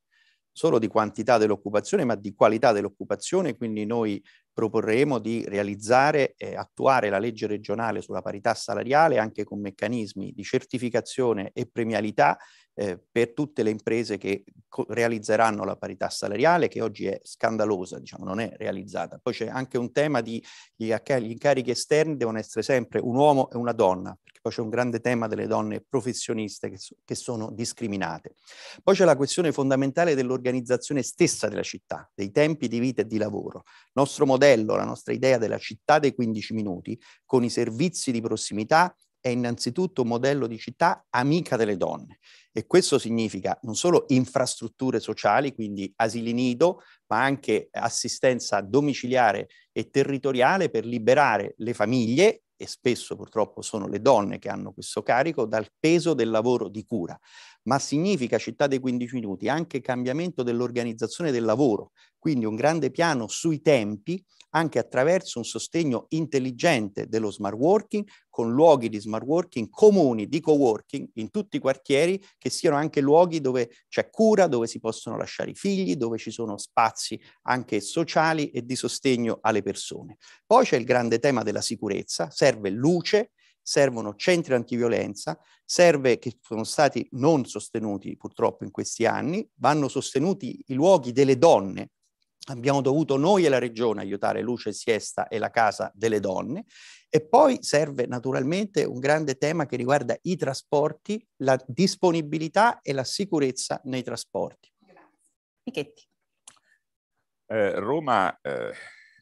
[SPEAKER 4] solo di quantità dell'occupazione, ma di qualità dell'occupazione, quindi noi proporremo di realizzare e attuare la legge regionale sulla parità salariale anche con meccanismi di certificazione e premialità eh, per tutte le imprese che co- realizzeranno la parità salariale, che oggi è scandalosa, diciamo, non è realizzata. Poi c'è anche un tema di gli, gli incarichi esterni devono essere sempre un uomo e una donna, perché poi c'è un grande tema delle donne professioniste che, so- che sono discriminate. Poi c'è la questione fondamentale dell'organizzazione stessa della città, dei tempi di vita e di lavoro. Il nostro modello, la nostra idea della città dei 15 minuti, con i servizi di prossimità è innanzitutto un modello di città amica delle donne e questo significa non solo infrastrutture sociali, quindi asili nido, ma anche assistenza domiciliare e territoriale per liberare le famiglie e spesso purtroppo sono le donne che hanno questo carico dal peso del lavoro di cura ma significa città dei 15 minuti anche cambiamento dell'organizzazione del lavoro, quindi un grande piano sui tempi anche attraverso un sostegno intelligente dello smart working con luoghi di smart working comuni, di co-working in tutti i quartieri che siano anche luoghi dove c'è cura, dove si possono lasciare i figli, dove ci sono spazi anche sociali e di sostegno alle persone. Poi c'è il grande tema della sicurezza, serve luce, servono centri antiviolenza, serve che sono stati non sostenuti purtroppo in questi anni, vanno sostenuti i luoghi delle donne. Abbiamo dovuto noi e la regione aiutare Luce Siesta e la Casa delle Donne e poi serve naturalmente un grande tema che riguarda i trasporti, la disponibilità e la sicurezza nei trasporti.
[SPEAKER 2] Michetti.
[SPEAKER 5] Eh, Roma eh,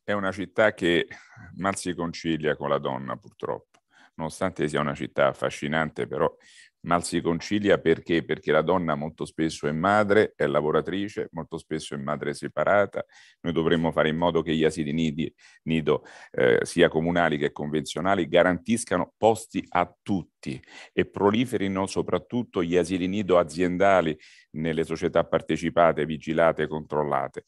[SPEAKER 5] è una città che mal si concilia con la donna purtroppo nonostante sia una città affascinante, però mal si concilia perché? Perché la donna molto spesso è madre, è lavoratrice, molto spesso è madre separata. Noi dovremmo fare in modo che gli asili nidi, nido, eh, sia comunali che convenzionali, garantiscano posti a tutti e proliferino soprattutto gli asili nido aziendali nelle società partecipate, vigilate, controllate.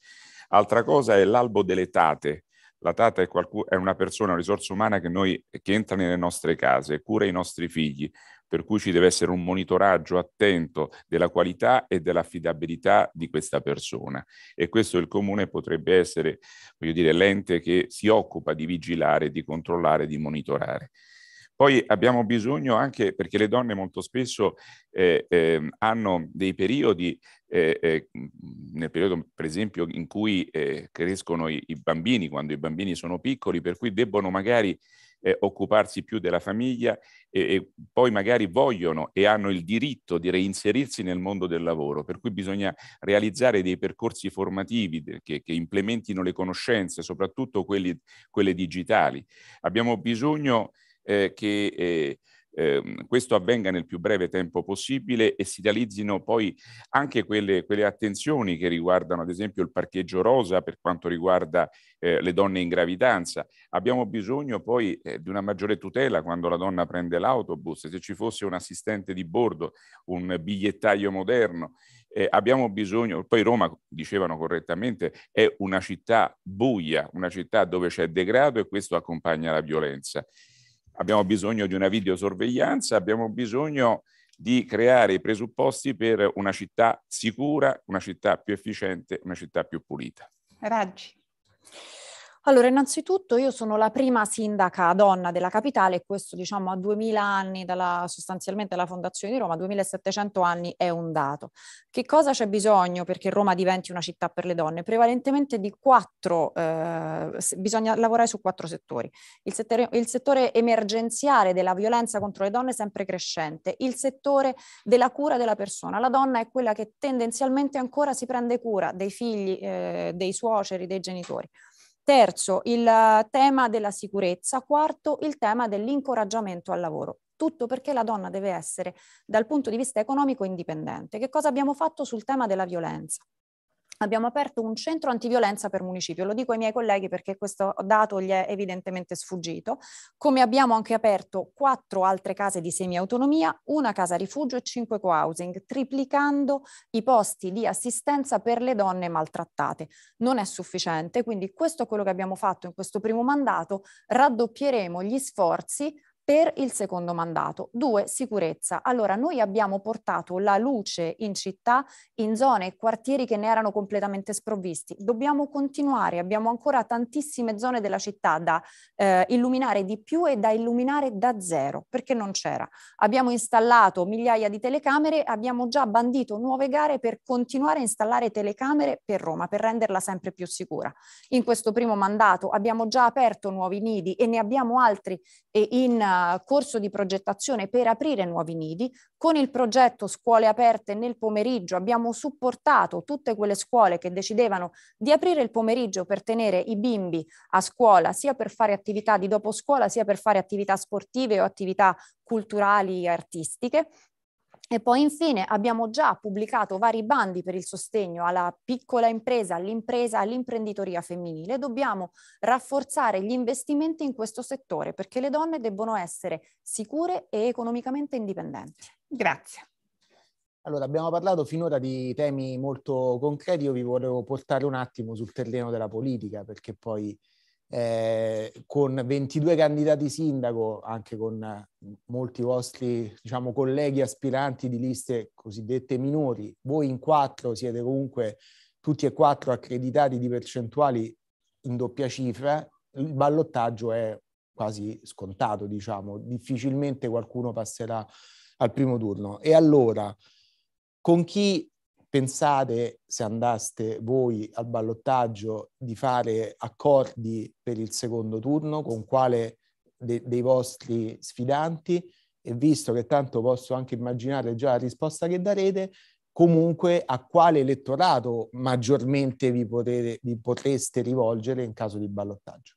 [SPEAKER 5] Altra cosa è l'albo delle tate, la tata è, qualcuno, è una persona, una risorsa umana che, noi, che entra nelle nostre case, cura i nostri figli, per cui ci deve essere un monitoraggio attento della qualità e dell'affidabilità di questa persona. E questo il comune potrebbe essere, voglio dire, l'ente che si occupa di vigilare, di controllare, di monitorare. Poi abbiamo bisogno anche, perché le donne molto spesso eh, eh, hanno dei periodi, eh, eh nel periodo per esempio in cui eh, crescono i, i, bambini, quando i bambini sono piccoli, per cui debbono magari eh, occuparsi più della famiglia e, e poi magari vogliono e hanno il diritto di reinserirsi nel mondo del lavoro, per cui bisogna realizzare dei percorsi formativi che, che implementino le conoscenze, soprattutto quelli, quelle digitali. Abbiamo bisogno eh, che eh, eh, questo avvenga nel più breve tempo possibile e si realizzino poi anche quelle, quelle attenzioni che riguardano ad esempio il parcheggio rosa per quanto riguarda eh, le donne in gravidanza. Abbiamo bisogno poi eh, di una maggiore tutela quando la donna prende l'autobus, se ci fosse un assistente di bordo, un bigliettaio moderno. Eh, abbiamo bisogno, poi Roma, dicevano correttamente, è una città buia, una città dove c'è degrado e questo accompagna la violenza abbiamo bisogno di una videosorveglianza, abbiamo bisogno di creare i presupposti per una città sicura, una città più efficiente, una città più pulita.
[SPEAKER 6] Raggi. Allora, innanzitutto io sono la prima sindaca donna della capitale e questo diciamo a 2000 anni dalla, sostanzialmente dalla fondazione di Roma, 2700 anni è un dato. Che cosa c'è bisogno perché Roma diventi una città per le donne? Prevalentemente di quattro, eh, bisogna lavorare su quattro settori. Il settore, il settore emergenziale della violenza contro le donne è sempre crescente, il settore della cura della persona. La donna è quella che tendenzialmente ancora si prende cura dei figli, eh, dei suoceri, dei genitori. Terzo, il tema della sicurezza. Quarto, il tema dell'incoraggiamento al lavoro. Tutto perché la donna deve essere, dal punto di vista economico, indipendente. Che cosa abbiamo fatto sul tema della violenza? abbiamo aperto un centro antiviolenza per municipio, lo dico ai miei colleghi perché questo dato gli è evidentemente sfuggito, come abbiamo anche aperto quattro altre case di semiautonomia, una casa rifugio e cinque co-housing, triplicando i posti di assistenza per le donne maltrattate. Non è sufficiente, quindi questo è quello che abbiamo fatto in questo primo mandato, raddoppieremo gli sforzi per il secondo mandato. Due, sicurezza. Allora, noi abbiamo portato la luce in città, in zone e quartieri che ne erano completamente sprovvisti. Dobbiamo continuare, abbiamo ancora tantissime zone della città da eh, illuminare di più e da illuminare da zero, perché non c'era. Abbiamo installato migliaia di telecamere, abbiamo già bandito nuove gare per continuare a installare telecamere per Roma, per renderla sempre più sicura. In questo primo mandato abbiamo già aperto nuovi nidi e ne abbiamo altri in un eh, corso di progettazione per aprire nuovi nidi. Con il progetto Scuole aperte nel pomeriggio abbiamo supportato tutte quelle scuole che decidevano di aprire il pomeriggio per tenere i bimbi a scuola, sia per fare attività di dopo scuola, sia per fare attività sportive o attività culturali e artistiche e poi infine abbiamo già pubblicato vari bandi per il sostegno alla piccola impresa, all'impresa, all'imprenditoria femminile. Dobbiamo rafforzare gli investimenti in questo settore perché le donne debbono essere sicure e economicamente indipendenti.
[SPEAKER 7] Grazie. Allora, abbiamo parlato finora di temi molto concreti, io vi volevo portare un attimo sul terreno della politica perché poi eh, con 22 candidati sindaco, anche con eh, molti vostri diciamo, colleghi aspiranti di liste cosiddette minori, voi in quattro siete comunque tutti e quattro accreditati di percentuali in doppia cifra, il ballottaggio è quasi scontato, diciamo, difficilmente qualcuno passerà al primo turno. E allora, con chi Pensate, se andaste voi al ballottaggio, di fare accordi per il secondo turno con quale de- dei vostri sfidanti e visto che tanto posso anche immaginare già la risposta che darete, comunque a quale elettorato maggiormente vi, potete, vi potreste rivolgere in caso di ballottaggio.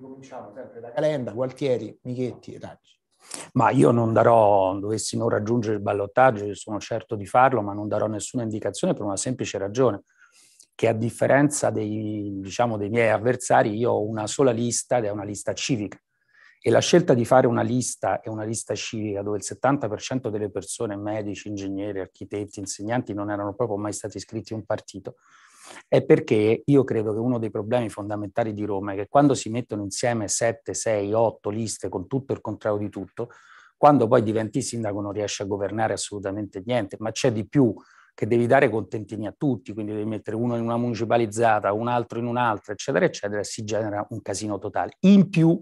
[SPEAKER 3] Cominciamo sempre da Calenda, Gualtieri, Michetti, Raggi. Ma io non darò, dovessi non raggiungere il ballottaggio, io sono certo di farlo, ma non darò nessuna indicazione per una semplice ragione, che a differenza dei, diciamo, dei miei avversari io ho una sola lista ed è una lista civica. E la scelta di fare una lista e una lista civica dove il 70% delle persone, medici, ingegneri, architetti, insegnanti, non erano proprio mai stati iscritti in un partito, è perché io credo che uno dei problemi fondamentali di Roma è che quando si mettono insieme 7, 6, 8 liste con tutto il contrario di tutto, quando poi diventi sindaco non riesci a governare assolutamente niente, ma c'è di più che devi dare contentini a tutti, quindi devi mettere uno in una municipalizzata, un altro in un'altra, eccetera, eccetera, e si genera un casino totale. In più,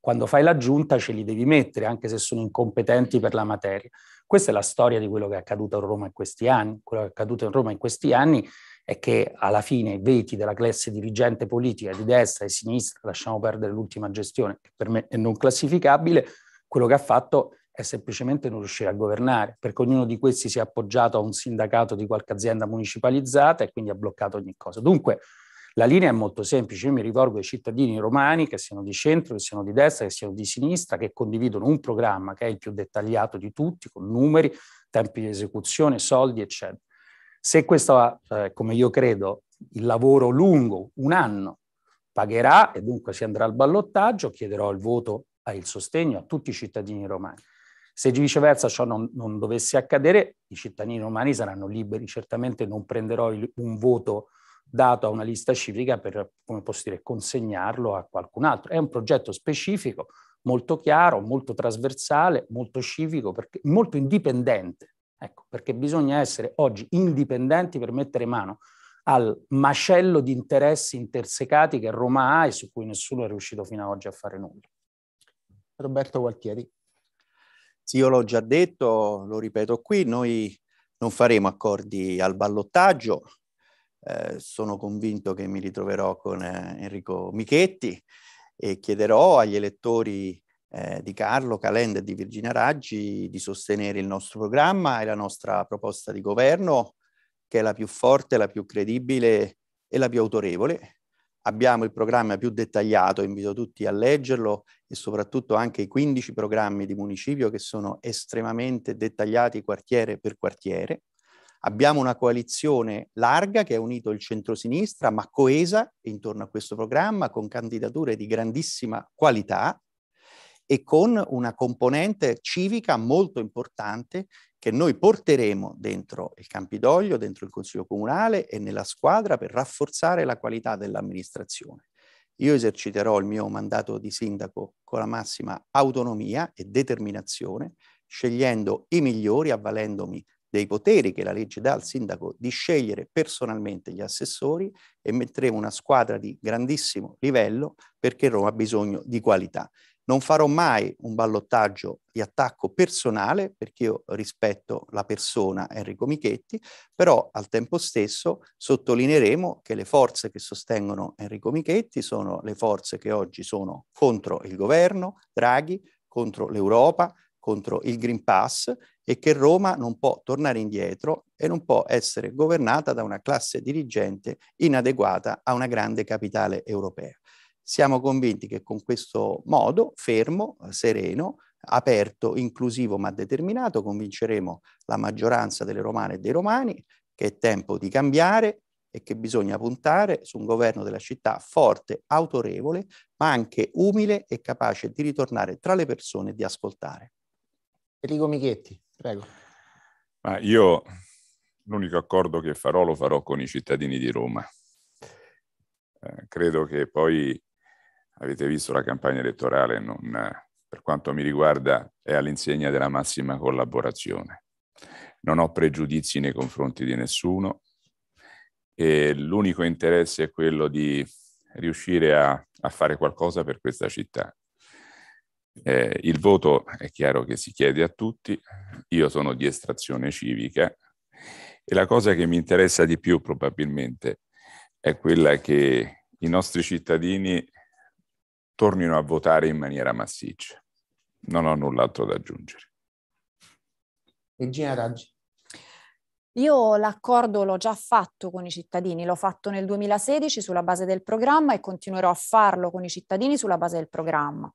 [SPEAKER 3] quando fai la giunta ce li devi mettere, anche se sono incompetenti per la materia. Questa è la storia di quello che è accaduto a Roma in questi anni. Quello che è accaduto a Roma in questi anni è che alla fine i veti della classe dirigente politica di destra e sinistra, lasciamo perdere l'ultima gestione, che per me è non classificabile, quello che ha fatto è semplicemente non riuscire a governare, perché ognuno di questi si è appoggiato a un sindacato di qualche azienda municipalizzata e quindi ha bloccato ogni cosa. Dunque, la linea è molto semplice, io mi rivolgo ai cittadini romani, che siano di centro, che siano di destra, che siano di sinistra, che condividono un programma che è il più dettagliato di tutti, con numeri, tempi di esecuzione, soldi, eccetera. Se questo, eh, come io credo, il lavoro lungo, un anno, pagherà e dunque si andrà al ballottaggio, chiederò il voto e il sostegno a tutti i cittadini romani. Se viceversa ciò non, non dovesse accadere, i cittadini romani saranno liberi, certamente non prenderò il, un voto dato a una lista civica per, come posso dire, consegnarlo a qualcun altro. È un progetto specifico, molto chiaro, molto trasversale, molto civico, perché, molto indipendente Ecco, perché bisogna essere oggi indipendenti per mettere mano al macello di interessi intersecati che Roma ha e su cui nessuno è riuscito fino ad oggi a fare nulla. Roberto Gualtieri.
[SPEAKER 4] Sì, io l'ho già detto, lo ripeto qui, noi non faremo accordi al ballottaggio, eh, sono convinto che mi ritroverò con eh, Enrico Michetti e chiederò agli elettori eh, di Carlo Calenda e di Virginia Raggi di sostenere il nostro programma e la nostra proposta di governo, che è la più forte, la più credibile e la più autorevole. Abbiamo il programma più dettagliato, invito tutti a leggerlo e soprattutto anche i 15 programmi di municipio che sono estremamente dettagliati quartiere per quartiere. Abbiamo una coalizione larga che ha unito il centrosinistra ma coesa intorno a questo programma con candidature di grandissima qualità e con una componente civica molto importante che noi porteremo dentro il Campidoglio, dentro il Consiglio Comunale e nella squadra per rafforzare la qualità dell'amministrazione. Io eserciterò il mio mandato di sindaco con la massima autonomia e determinazione, scegliendo i migliori, avvalendomi dei poteri che la legge dà al sindaco di scegliere personalmente gli assessori e metteremo una squadra di grandissimo livello perché Roma ha bisogno di qualità. Non farò mai un ballottaggio di attacco personale perché io rispetto la persona Enrico Michetti, però al tempo stesso sottolineeremo che le forze che sostengono Enrico Michetti sono le forze che oggi sono contro il governo Draghi, contro l'Europa, contro il Green Pass e che Roma non può tornare indietro e non può essere governata da una classe dirigente inadeguata a una grande capitale europea. Siamo convinti che con questo modo fermo, sereno, aperto, inclusivo ma determinato, convinceremo la maggioranza delle romane e dei romani che è tempo di cambiare e che bisogna puntare su un governo della città forte, autorevole, ma anche umile e capace di ritornare tra le persone e di ascoltare. Enrico Michetti, prego.
[SPEAKER 5] Ma io l'unico accordo che farò lo farò con i cittadini di Roma. Eh, credo che poi avete visto la campagna elettorale, non, per quanto mi riguarda, è all'insegna della massima collaborazione. Non ho pregiudizi nei confronti di nessuno e l'unico interesse è quello di riuscire a, a fare qualcosa per questa città. Eh, il voto è chiaro che si chiede a tutti, io sono di estrazione civica e la cosa che mi interessa di più probabilmente è quella che i nostri cittadini tornino a votare in maniera massiccia. Non ho null'altro da aggiungere. Regina Raggi.
[SPEAKER 6] Io l'accordo l'ho già fatto con i cittadini, l'ho fatto nel 2016 sulla base del programma e continuerò a farlo con i cittadini sulla base del programma.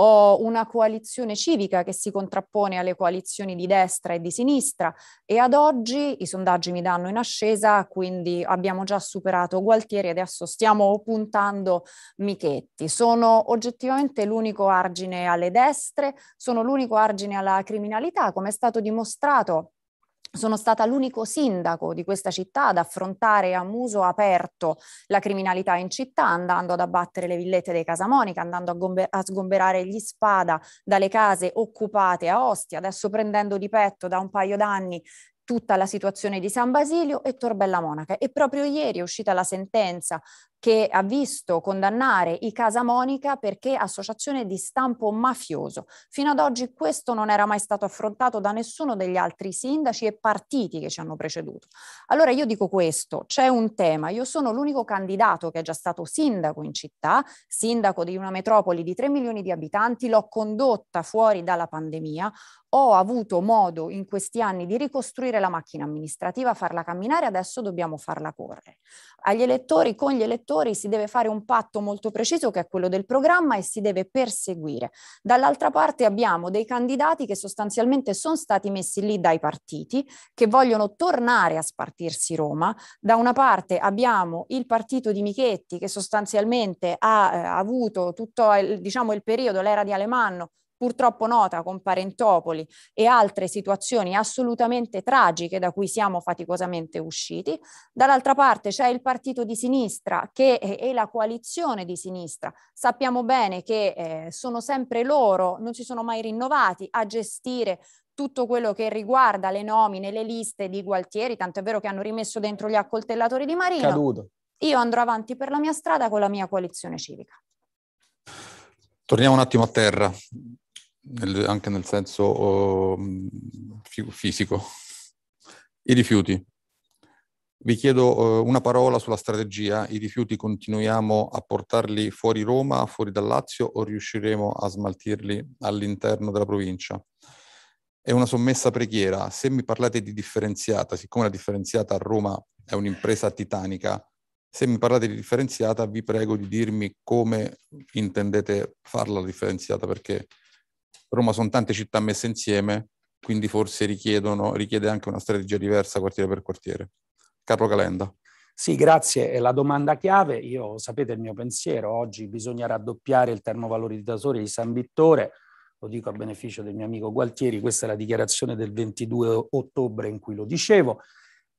[SPEAKER 6] Ho una coalizione civica che si contrappone alle coalizioni di destra e di sinistra e ad oggi i sondaggi mi danno in ascesa, quindi abbiamo già superato Gualtieri e adesso stiamo puntando Michetti. Sono oggettivamente l'unico argine alle destre, sono l'unico argine alla criminalità, come è stato dimostrato sono stata l'unico sindaco di questa città ad affrontare a muso aperto la criminalità in città, andando ad abbattere le villette dei Casamonica, andando a, gomber- a sgomberare gli spada dalle case occupate a Ostia, adesso prendendo di petto da un paio d'anni tutta la situazione di San Basilio e Torbella Monaca. E proprio ieri è uscita la sentenza che ha visto condannare i Casa Monica perché associazione di stampo mafioso. Fino ad oggi questo non era mai stato affrontato da nessuno degli altri sindaci e partiti che ci hanno preceduto. Allora io dico questo, c'è un tema, io sono l'unico candidato che è già stato sindaco in città, sindaco di una metropoli di 3 milioni di abitanti, l'ho condotta fuori dalla pandemia, ho avuto modo in questi anni di ricostruire la macchina amministrativa, farla camminare, adesso dobbiamo farla correre. Agli elettori, con gli elettori settori si deve fare un patto molto preciso che è quello del programma e si deve perseguire. Dall'altra parte abbiamo dei candidati che sostanzialmente sono stati messi lì dai partiti che vogliono tornare a spartirsi Roma. Da una parte abbiamo il partito di Michetti che sostanzialmente ha eh, avuto tutto il, diciamo, il periodo, l'era di Alemanno purtroppo nota con Parentopoli e altre situazioni assolutamente tragiche da cui siamo faticosamente usciti. Dall'altra parte c'è il partito di sinistra che e la coalizione di sinistra. Sappiamo bene che eh, sono sempre loro, non si sono mai rinnovati a gestire tutto quello che riguarda le nomine, le liste di Gualtieri, tanto è vero che hanno rimesso dentro gli accoltellatori di Marino. Caduto. Io andrò avanti per la mia strada con la mia coalizione civica.
[SPEAKER 1] Torniamo un attimo a terra nel, anche nel senso oh, fisico. I rifiuti. Vi chiedo eh, una parola sulla strategia. I rifiuti continuiamo a portarli fuori Roma, fuori dal Lazio o riusciremo a smaltirli all'interno della provincia? È una sommessa preghiera. Se mi parlate di differenziata, siccome la differenziata a Roma è un'impresa titanica, se mi parlate di differenziata vi prego di dirmi come intendete farla la differenziata perché Roma sono tante città messe insieme, quindi forse richiede anche una strategia diversa quartiere per quartiere. Capo Calenda.
[SPEAKER 3] Sì, grazie. È la domanda chiave. Io sapete il mio pensiero. Oggi bisogna raddoppiare il termovalorizzatore di San Vittore. Lo dico a beneficio del mio amico Gualtieri. Questa è la dichiarazione del 22 ottobre in cui lo dicevo.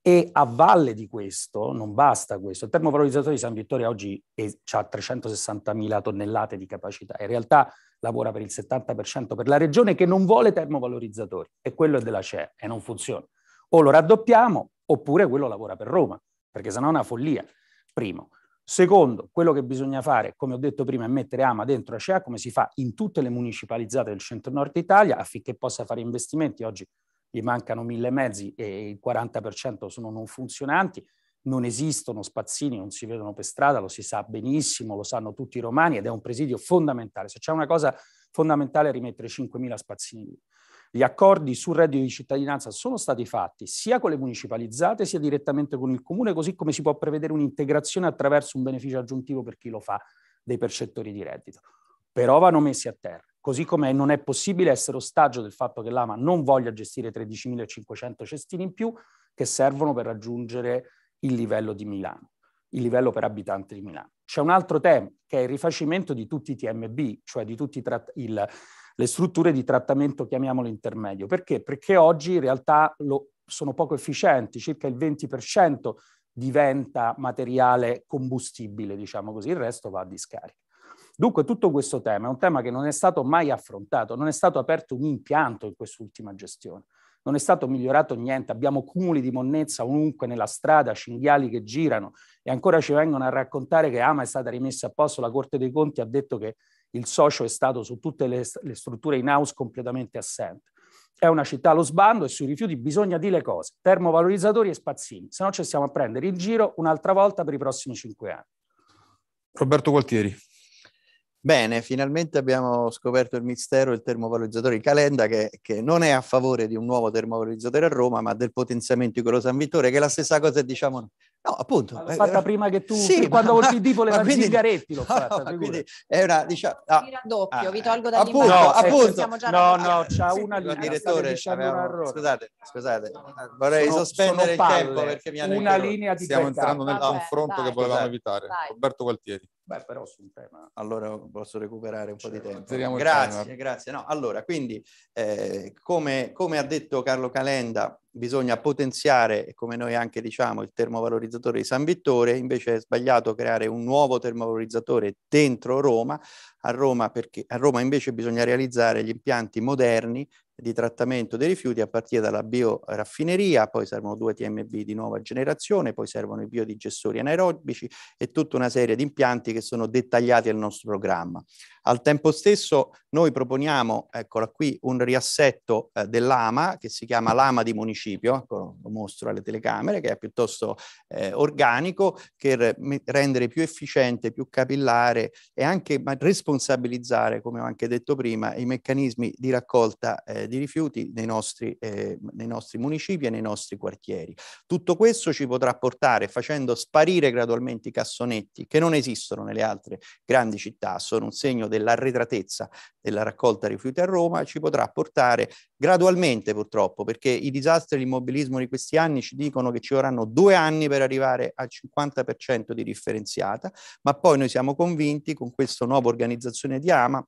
[SPEAKER 3] E a valle di questo, non basta questo, il termovalorizzatore di San Vittore oggi ha 360.000 tonnellate di capacità. In realtà lavora per il 70% per la regione che non vuole termovalorizzatori e quello è della CEA e non funziona. O lo raddoppiamo oppure quello lavora per Roma, perché sennò è una follia, primo. Secondo, quello che bisogna fare, come ho detto prima, è mettere AMA dentro ACEA, come si fa in tutte le municipalizzate del centro-nord Italia, affinché possa fare investimenti. Oggi gli mancano mille mezzi e il 40% sono non funzionanti, non esistono spazzini, non si vedono per strada, lo si sa benissimo, lo sanno tutti i romani ed è un presidio fondamentale. Se c'è una cosa fondamentale è rimettere 5.000 spazzini Gli accordi sul reddito di cittadinanza sono stati fatti sia con le municipalizzate sia direttamente con il comune, così come si può prevedere un'integrazione attraverso un beneficio aggiuntivo per chi lo fa dei percettori di reddito. Però vanno messi a terra così come non è possibile essere ostaggio del fatto che l'AMA non voglia gestire 13.500 cestini in più che servono per raggiungere il livello di Milano, il livello per abitante di Milano. C'è un altro tema che è il rifacimento di tutti i TMB, cioè di tutte le strutture di trattamento, chiamiamolo intermedio. Perché? Perché oggi in realtà lo, sono poco efficienti, circa il 20% diventa materiale combustibile, diciamo così, il resto va a discarica. Dunque tutto questo tema è un tema che non è stato mai affrontato, non è stato aperto un impianto in quest'ultima gestione non è stato migliorato niente, abbiamo cumuli di monnezza ovunque nella strada, cinghiali che girano e ancora ci vengono a raccontare che Ama è stata rimessa a posto, la Corte dei Conti ha detto che il socio è stato su tutte le, le strutture in house completamente assente. È una città allo sbando e sui rifiuti bisogna dire le cose, termovalorizzatori e spazzini, se no ci stiamo a prendere in giro un'altra volta per i prossimi cinque
[SPEAKER 1] anni. Roberto Gualtieri.
[SPEAKER 3] Bene, finalmente abbiamo scoperto
[SPEAKER 4] il mistero del termovalorizzatore Calenda che, che, non è a favore di un nuovo termovalorizzatore a Roma, ma del potenziamento di quello San Vittore, che è la stessa cosa diciamo... No, appunto... L'ho
[SPEAKER 6] fatta eh, prima che tu, sì, quando ma, col PD voleva quindi, Zingaretti, l'ho fatta. No, quindi è una, diciamo, ah, raddoppio, ah, vi tolgo eh, dall'immagine. Appunto, eh, appunto. No, no, c'ha
[SPEAKER 4] sì, una linea. Direttore, avevamo, scusate, scusate, vorrei sono, sospendere sono il tempo perché mi hanno... Una linea di Stiamo entrando nel
[SPEAKER 1] confronto che volevamo evitare.
[SPEAKER 4] Roberto Gualtieri. Beh, però su un tema. Allora posso recuperare un po' di certo, tempo. Grazie, grazie. No, allora, quindi, eh, come, come, ha detto Carlo Calenda, bisogna potenziare, come noi anche diciamo, il termovalorizzatore di San Vittore, invece è sbagliato creare un nuovo termovalorizzatore dentro Roma, a Roma, perché, a Roma invece bisogna realizzare gli impianti moderni di trattamento dei rifiuti a partire dalla bioraffineria, poi servono due TMB di nuova generazione, poi servono i biodigestori anaerobici e tutta una serie di impianti che sono dettagliati nel nostro programma. Al tempo stesso noi proponiamo, eccola qui, un riassetto eh, dell'AMA che si chiama l'AMA di municipio, ecco, lo mostro alle telecamere, che è piuttosto eh, organico, per rendere più efficiente, più capillare e anche responsabilizzare, come ho anche detto prima, i meccanismi di raccolta eh, di rifiuti nei nostri, eh, nei nostri municipi e nei nostri quartieri. Tutto questo ci potrà portare, facendo sparire gradualmente i cassonetti, che non esistono nelle altre grandi città, sono un segno dell'arretratezza della raccolta rifiuti a Roma ci potrà portare gradualmente purtroppo, perché i disastri dell'immobilismo di questi anni ci dicono che ci vorranno due anni per arrivare al 50% di differenziata, ma poi noi siamo convinti con questa nuova organizzazione di AMA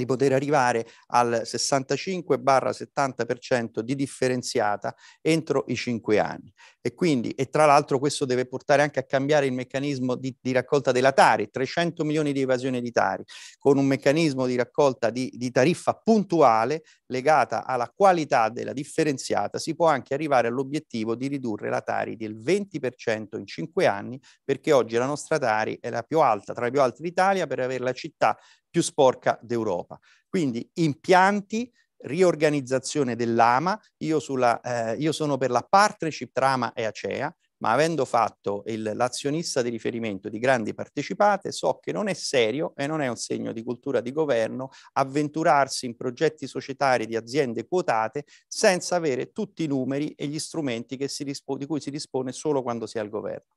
[SPEAKER 4] di poter arrivare al 65-70% di differenziata entro i 5 anni. E quindi, e tra l'altro questo deve portare anche a cambiare il meccanismo di, di raccolta della Tari, 300 milioni di evasione di Tari, con un meccanismo di raccolta di, di tariffa puntuale legata alla qualità della differenziata, si può anche arrivare all'obiettivo di ridurre la Tari del 20% in 5 anni, perché oggi la nostra Tari è la più alta, tra le più alte d'Italia, per avere la città più sporca d'Europa. Quindi impianti, riorganizzazione dell'AMA, io, sulla, eh, io sono per la partnership tra AMA e ACEA, ma avendo fatto l'azionista di riferimento di grandi partecipate, so che non è serio e non è un segno di cultura di governo avventurarsi in progetti societari di aziende quotate senza avere tutti i numeri e gli strumenti che si di cui si dispone solo quando si è al governo.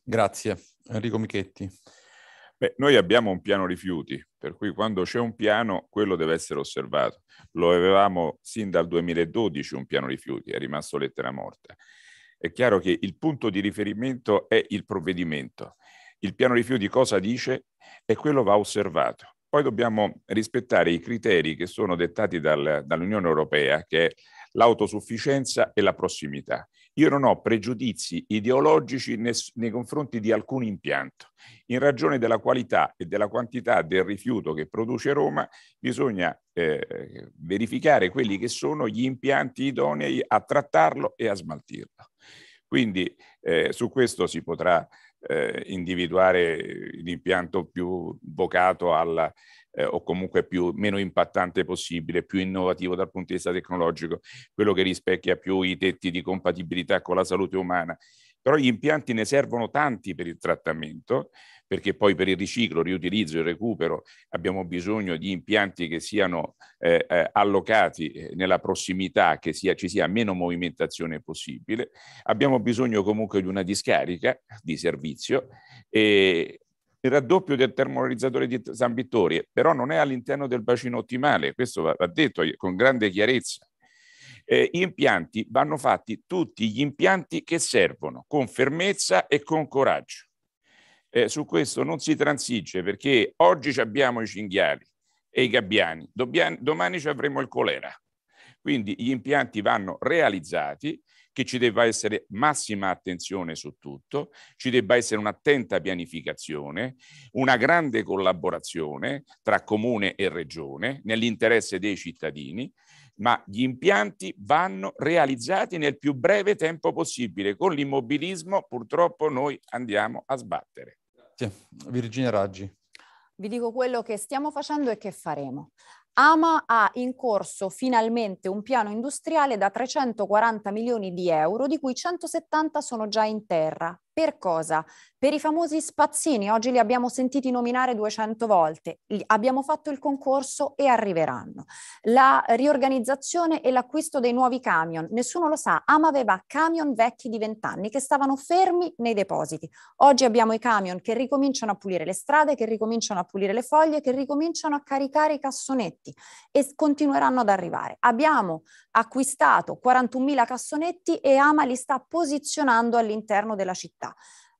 [SPEAKER 5] Grazie. Enrico Michetti. Beh, noi abbiamo un piano rifiuti, per cui quando c'è un piano, quello deve essere osservato. Lo avevamo sin dal 2012 un piano rifiuti, è rimasto lettera morta. È chiaro che il punto di riferimento è il provvedimento. Il piano rifiuti cosa dice? E quello va osservato. Poi dobbiamo rispettare i criteri che sono dettati dal, dall'Unione Europea, che è l'autosufficienza e la prossimità. Io non ho pregiudizi ideologici nei confronti di alcun impianto. In ragione della qualità e della quantità del rifiuto che produce Roma, bisogna eh, verificare quelli che sono gli impianti idonei a trattarlo e a smaltirlo. Quindi eh, su questo si potrà eh, individuare l'impianto più vocato alla eh, o comunque più, meno impattante possibile, più innovativo dal punto di vista tecnologico, quello che rispecchia più i tetti di compatibilità con la salute umana. Però gli impianti ne servono tanti per il trattamento, perché poi per il riciclo, il riutilizzo e recupero abbiamo bisogno di impianti che siano eh, eh, allocati eh, nella prossimità, che sia, ci sia meno movimentazione possibile. Abbiamo bisogno comunque di una discarica di servizio e il raddoppio del termolarizzatore di San Vittorio, però non è all'interno del bacino ottimale, questo va, detto eh, con grande chiarezza. Eh, gli impianti vanno fatti tutti gli impianti che servono, con fermezza e con coraggio. Eh, su questo non si transige perché oggi abbiamo i cinghiali e i gabbiani, Dobbiamo, domani ci avremo il colera. Quindi gli impianti vanno realizzati che ci debba essere massima attenzione su tutto, ci debba essere un'attenta pianificazione, una grande collaborazione tra comune e regione nell'interesse dei cittadini, ma gli impianti vanno realizzati nel più breve tempo possibile. Con l'immobilismo purtroppo noi andiamo a sbattere.
[SPEAKER 1] Virginia Raggi.
[SPEAKER 6] Vi dico quello che stiamo facendo e che faremo. Ama ha in corso finalmente un piano industriale da 340 milioni di euro, di cui 170 sono già in terra. Per cosa? Per i famosi spazzini, oggi li abbiamo sentiti nominare 200 volte, abbiamo fatto il concorso e arriveranno. La riorganizzazione e l'acquisto dei nuovi camion, nessuno lo sa, Ama aveva camion vecchi di 20 anni che stavano fermi nei depositi. Oggi abbiamo i camion che ricominciano a pulire le strade, che ricominciano a pulire le foglie, che ricominciano a caricare i cassonetti e continueranno ad arrivare. Abbiamo acquistato 41.000 cassonetti e Ama li sta posizionando all'interno della città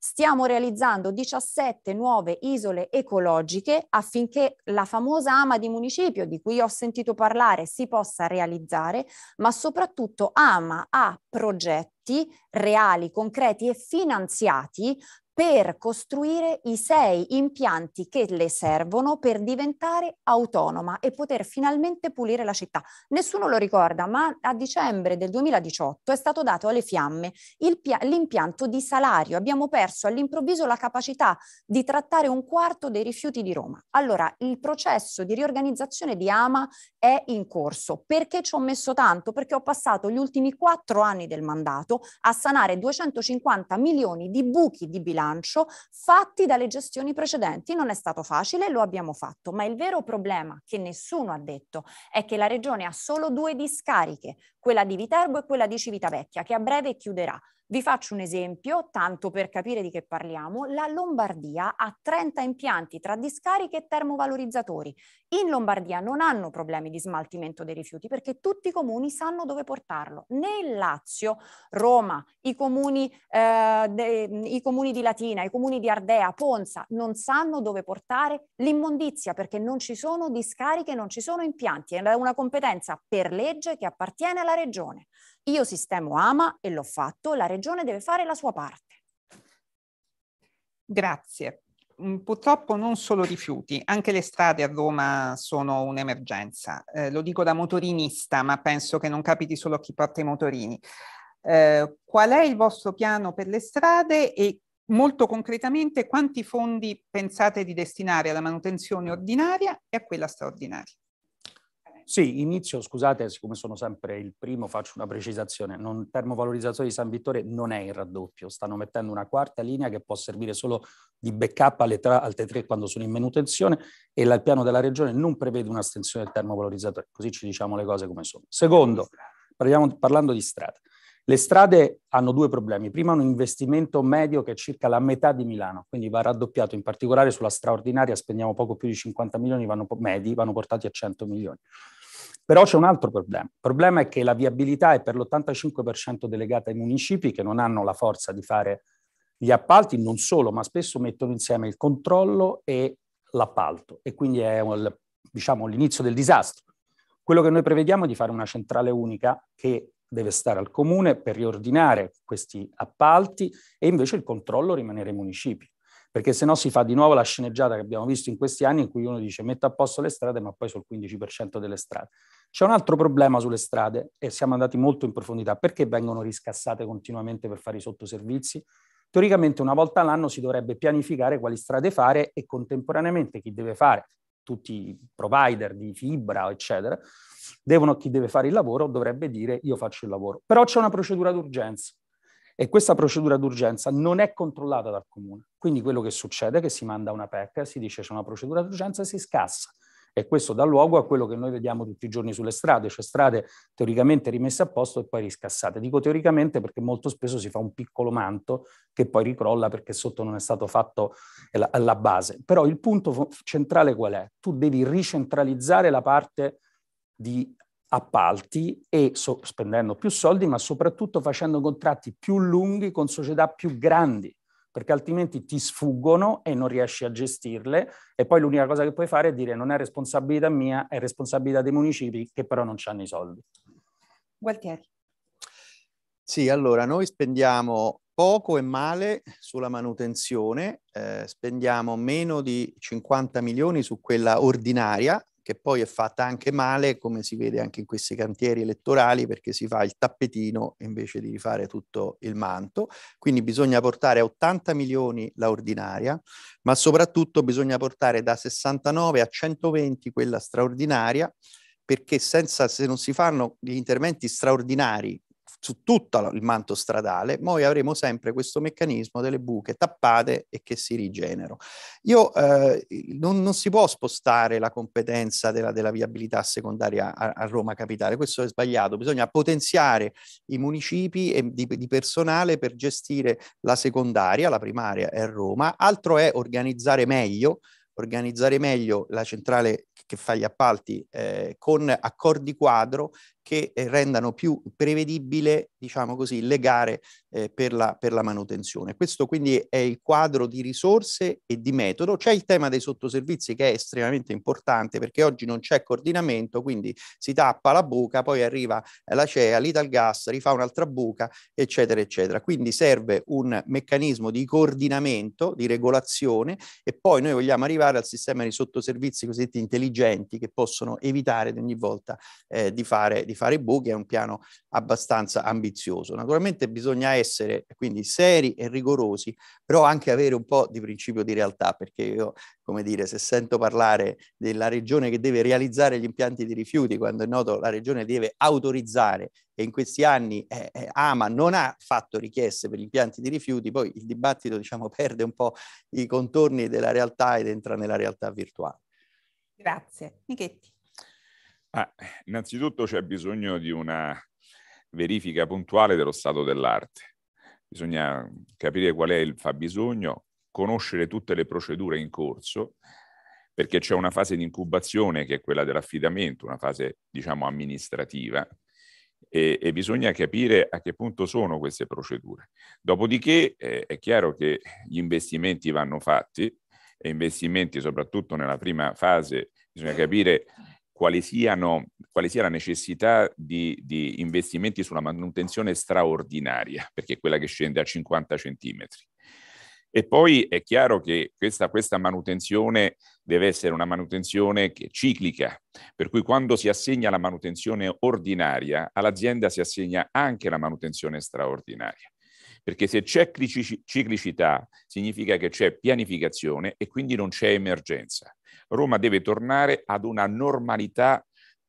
[SPEAKER 6] stiamo realizzando 17 nuove isole ecologiche affinché la famosa ama di municipio di cui ho sentito parlare si possa realizzare, ma soprattutto ama a progetti reali, concreti e finanziati per costruire i sei impianti che le servono per diventare autonoma e poter finalmente pulire la città. Nessuno lo ricorda, ma a dicembre del 2018 è stato dato alle fiamme pia- l'impianto di salario. Abbiamo perso all'improvviso la capacità di trattare un quarto dei rifiuti di Roma. Allora, il processo di riorganizzazione di Ama è in corso. Perché ci ho messo tanto? Perché ho passato gli ultimi quattro anni del mandato a sanare 250 milioni di buchi di bilancio bilancio fatti dalle gestioni precedenti. Non è stato facile, lo abbiamo fatto, ma il vero problema che nessuno ha detto è che la Regione ha solo due discariche, quella di Viterbo e quella di Civitavecchia, che a breve chiuderà. Vi faccio un esempio, tanto per capire di che parliamo, la Lombardia ha 30 impianti tra discariche e termovalorizzatori. In Lombardia non hanno problemi di smaltimento dei rifiuti perché tutti i comuni sanno dove portarlo. Nel Lazio, Roma, i comuni, eh, de, i comuni di Latina, i comuni di Ardea, Ponza non sanno dove portare l'immondizia perché non ci sono discariche, non ci sono impianti. È una competenza per legge che appartiene alla alla regione. Io sistemo ama e l'ho fatto, la regione deve fare la sua parte. Grazie.
[SPEAKER 2] Mm, purtroppo non solo rifiuti, anche le strade a Roma sono un'emergenza. Eh, lo dico da motorinista, ma penso che non capiti solo a chi porta i motorini. Eh, qual è il vostro piano per le strade e molto concretamente quanti fondi pensate di destinare alla manutenzione ordinaria e a quella straordinaria?
[SPEAKER 3] Sì, inizio, scusate, siccome sono sempre il primo, faccio una precisazione. Non, termovalorizzatore di San Vittore non è in raddoppio, stanno mettendo una quarta linea che può servire solo di backup alle, tra, alle tre quando sono in manutenzione e la, il piano della regione non prevede un'astensione del termovalorizzatore, così ci diciamo le cose come sono. Secondo, parliamo, parlando di strada. Le strade hanno due problemi. Prima un investimento medio che è circa la metà di Milano, quindi va raddoppiato, in particolare sulla straordinaria spendiamo poco più di 50 milioni, vanno, medi, vanno portati a 100 milioni. Però c'è un altro problema. Il problema è che la viabilità è per l'85% delegata ai municipi che non hanno la forza di fare gli appalti, non solo, ma spesso mettono insieme il controllo e l'appalto e quindi è diciamo, l'inizio del disastro. Quello che noi prevediamo è di fare una centrale unica che deve stare al comune per riordinare questi appalti e invece il controllo rimanere ai municipi perché se no si fa di nuovo la sceneggiata che abbiamo visto in questi anni in cui uno dice metto a posto le strade ma poi sul 15% delle strade. C'è un altro problema sulle strade e siamo andati molto in profondità. Perché vengono riscassate continuamente per fare i sottoservizi? Teoricamente una volta all'anno si dovrebbe pianificare quali strade fare e contemporaneamente chi deve fare, tutti i provider di fibra eccetera, devono, chi deve fare il lavoro dovrebbe dire io faccio il lavoro. Però c'è una procedura d'urgenza e questa procedura d'urgenza non è controllata dal comune. Quindi quello che succede è che si manda una PEC, si dice c'è una procedura d'urgenza e si scassa. E questo dà luogo a quello che noi vediamo tutti i giorni sulle strade, cioè strade teoricamente rimesse a posto e poi riscassate. Dico teoricamente perché molto spesso si fa un piccolo manto che poi ricrolla perché sotto non è stato fatto alla base. Però il punto centrale qual è? Tu devi ricentralizzare la parte di appalti e so, spendendo più soldi, ma soprattutto facendo contratti più lunghi con società più grandi, perché altrimenti ti sfuggono e non riesci a gestirle e poi l'unica cosa che puoi fare è dire non è responsabilità mia, è responsabilità dei municipi che però non hanno i soldi. Gualtieri. Sì,
[SPEAKER 4] allora noi spendiamo poco e male sulla manutenzione, eh, spendiamo meno di 50 milioni su quella ordinaria, che poi è fatta anche male, come si vede anche in questi cantieri elettorali, perché si fa il tappetino invece di rifare tutto il manto. Quindi bisogna portare a 80 milioni la ordinaria, ma soprattutto bisogna portare da 69 a 120 quella straordinaria, perché senza, se non si fanno gli interventi straordinari su tutto il manto stradale, noi avremo sempre questo meccanismo delle buche tappate e che si rigenero. Io, eh, non, non, si può spostare la competenza della, della viabilità secondaria a, a, Roma Capitale, questo è sbagliato, bisogna potenziare i municipi e, di, di personale per gestire la secondaria, la primaria è Roma, altro è organizzare meglio organizzare meglio la centrale che fa gli appalti eh, con accordi quadro che eh, rendano più prevedibile, diciamo così, le gare eh, per, la, per, la, manutenzione. Questo quindi è il quadro di risorse e di metodo. C'è il tema dei sottoservizi che è estremamente importante perché oggi non c'è coordinamento, quindi si tappa la buca, poi arriva la CEA, l'Italgas, rifà un'altra buca, eccetera, eccetera. Quindi serve un meccanismo di coordinamento, di regolazione e poi noi vogliamo arrivare al sistema di sottoservizi cosiddetti intelligenti intelligenti che possono evitare ogni volta eh, di, fare, di fare buchi, è un piano abbastanza ambizioso. Naturalmente bisogna essere quindi seri e rigorosi, però anche avere un po' di principio di realtà, perché io, come dire, se sento parlare della regione che deve realizzare gli impianti di rifiuti, quando è noto la regione deve autorizzare e in questi anni eh, eh, Ama non ha fatto richieste per gli impianti di rifiuti, poi il dibattito diciamo, perde un po' i contorni della realtà ed entra nella realtà virtuale.
[SPEAKER 2] Grazie. Michetti.
[SPEAKER 5] Ah, innanzitutto c'è bisogno di una verifica puntuale dello stato dell'arte. Bisogna capire qual è il fabbisogno, conoscere tutte le procedure in corso, perché c'è una fase di incubazione che è quella dell'affidamento, una fase diciamo amministrativa, e, e bisogna capire a che punto sono queste procedure. Dopodiché eh, è chiaro che gli investimenti vanno fatti, e investimenti, soprattutto nella prima fase, bisogna capire quali siano, quale sia la necessità di, di, investimenti sulla manutenzione straordinaria, perché è quella che scende a 50 centimetri. E poi è chiaro che questa, questa manutenzione deve essere una manutenzione ciclica, per cui quando si assegna la manutenzione ordinaria, all'azienda si assegna anche la manutenzione straordinaria perché se c'è ciclicità significa che c'è pianificazione e quindi non c'è emergenza. Roma deve tornare ad una normalità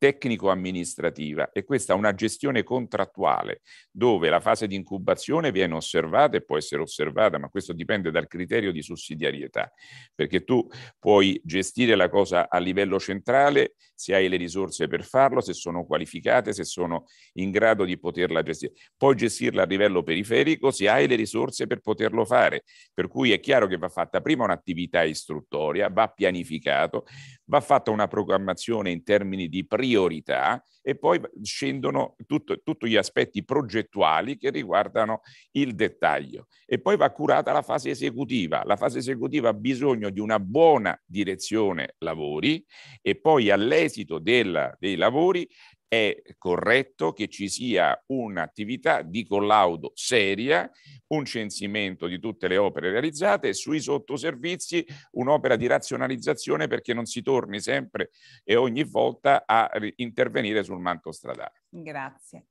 [SPEAKER 5] tecnico-amministrativa e questa è una gestione contrattuale dove la fase di incubazione viene osservata e può essere osservata, ma questo dipende dal criterio di sussidiarietà, perché tu puoi gestire la cosa a livello centrale se hai le risorse per farlo, se sono qualificate, se sono in grado di poterla gestire. Puoi gestirla a livello periferico se hai le risorse per poterlo fare, per cui è chiaro che va fatta prima un'attività istruttoria, va pianificato, va fatta una programmazione in termini di priorità e poi scendono tutti gli aspetti progettuali che riguardano il dettaglio. E poi va curata la fase esecutiva. La fase esecutiva ha bisogno di una buona direzione lavori e poi all'esito della, dei lavori è corretto che ci sia un'attività di collaudo seria, un censimento di tutte le opere realizzate e sui sottoservizi un'opera di razionalizzazione perché non si torni sempre e ogni volta a intervenire sul manto stradale.
[SPEAKER 2] Grazie.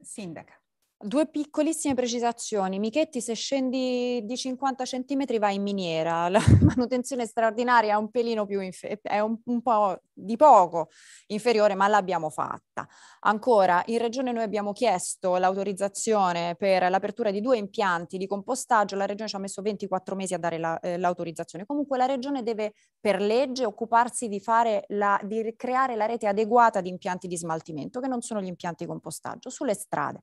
[SPEAKER 2] Sindaca.
[SPEAKER 6] Due piccolissime precisazioni. Michetti, se scendi di 50 cm vai in miniera, la manutenzione straordinaria è un pelino più infer- è un, un, po' di poco inferiore, ma l'abbiamo fatta. Ancora, in regione noi abbiamo chiesto l'autorizzazione per l'apertura di due impianti di compostaggio, la regione ci ha messo 24 mesi a dare la, eh, l'autorizzazione. Comunque la regione deve per legge occuparsi di, la, di creare la rete adeguata di impianti di smaltimento, che non sono gli impianti di compostaggio, sulle strade.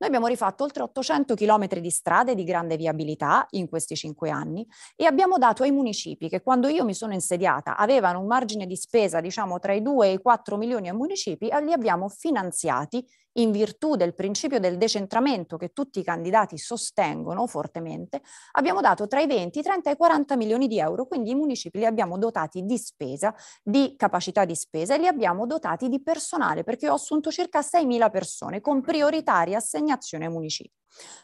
[SPEAKER 6] Noi abbiamo rifatto oltre 800 chilometri di strade di grande viabilità in questi cinque anni e abbiamo dato ai municipi che quando io mi sono insediata avevano un margine di spesa diciamo tra i 2 e i 4 milioni ai municipi, li abbiamo finanziati in virtù del principio del decentramento che tutti i candidati sostengono fortemente, abbiamo dato tra i 20, i 30 e i 40 milioni di euro, quindi i municipi li abbiamo dotati di spesa, di capacità di spesa e li abbiamo dotati di personale, perché ho assunto circa 6.000 persone con prioritaria assegnazione ai municipi.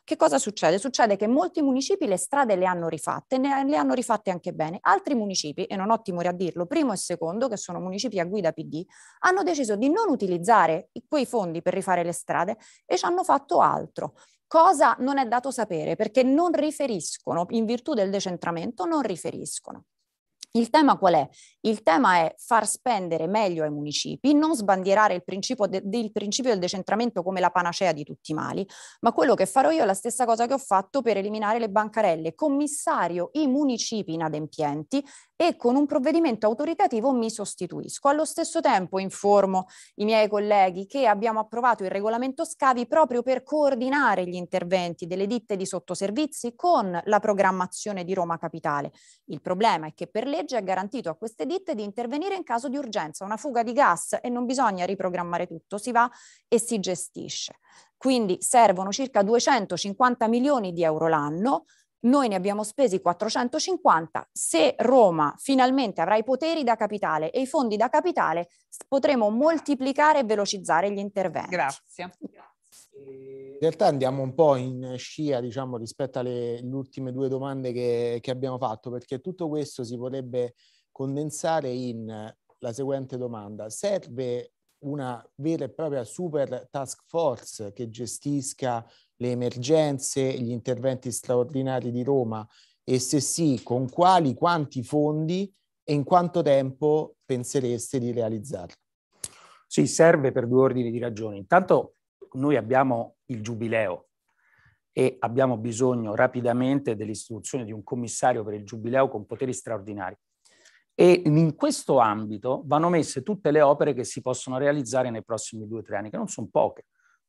[SPEAKER 6] Che cosa succede? Succede che molti municipi le strade le hanno rifatte, le hanno rifatte anche bene. Altri municipi, e non ho timore a dirlo, primo e secondo, che sono municipi a guida PD, hanno deciso di non utilizzare quei fondi per rifare le strade e ci hanno fatto altro. Cosa non è dato sapere perché non riferiscono, in virtù del decentramento, non riferiscono. Il tema qual è? Il tema è far spendere meglio ai municipi, non sbandierare il principio, de- del principio del decentramento come la panacea di tutti i mali, ma quello che farò io è la stessa cosa che ho fatto per eliminare le bancarelle. Commissario i municipi inadempienti e con un provvedimento autoritativo mi sostituisco. Allo stesso tempo informo i miei colleghi che abbiamo approvato il regolamento scavi proprio per coordinare gli interventi delle ditte di sottoservizi con la programmazione di Roma Capitale. Il problema è che per legge è garantito a queste ditte di intervenire in caso di urgenza, una fuga di gas e non bisogna riprogrammare tutto, si va e si gestisce. Quindi servono circa 250 milioni di euro l'anno noi ne abbiamo spesi 450. Se Roma finalmente avrà i poteri da capitale e i fondi da capitale, potremo moltiplicare e velocizzare gli interventi. Grazie.
[SPEAKER 7] In realtà andiamo un po' in scia, diciamo, rispetto alle ultime due domande che, che abbiamo fatto, perché tutto questo si potrebbe condensare in eh, la seguente domanda. Serve una vera e propria super task force che gestisca le emergenze, gli interventi straordinari di Roma e se sì, con quali, quanti fondi e in quanto tempo pensereste di realizzarli? Sì,
[SPEAKER 3] serve per due ordini di ragioni. Intanto noi abbiamo il giubileo e abbiamo bisogno rapidamente dell'istituzione di un commissario per il giubileo con poteri straordinari. E in questo ambito vanno messe tutte le opere che si possono realizzare nei prossimi due o tre anni, che non sono poche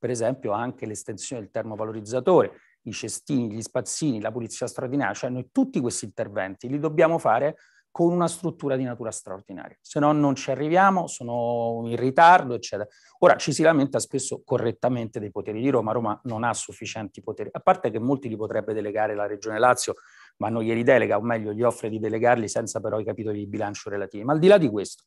[SPEAKER 3] per esempio anche l'estensione del termovalorizzatore, i cestini, gli spazzini, la pulizia straordinaria, cioè noi tutti questi interventi li dobbiamo fare con una struttura di natura straordinaria, se no non ci arriviamo, sono in ritardo, eccetera. Ora ci si lamenta spesso correttamente dei poteri di Roma, Roma non ha sufficienti poteri, a parte che molti li potrebbe delegare la Regione Lazio, ma non glieli delega, o meglio gli offre di delegarli senza però i capitoli di bilancio relativi. Ma al di là di questo,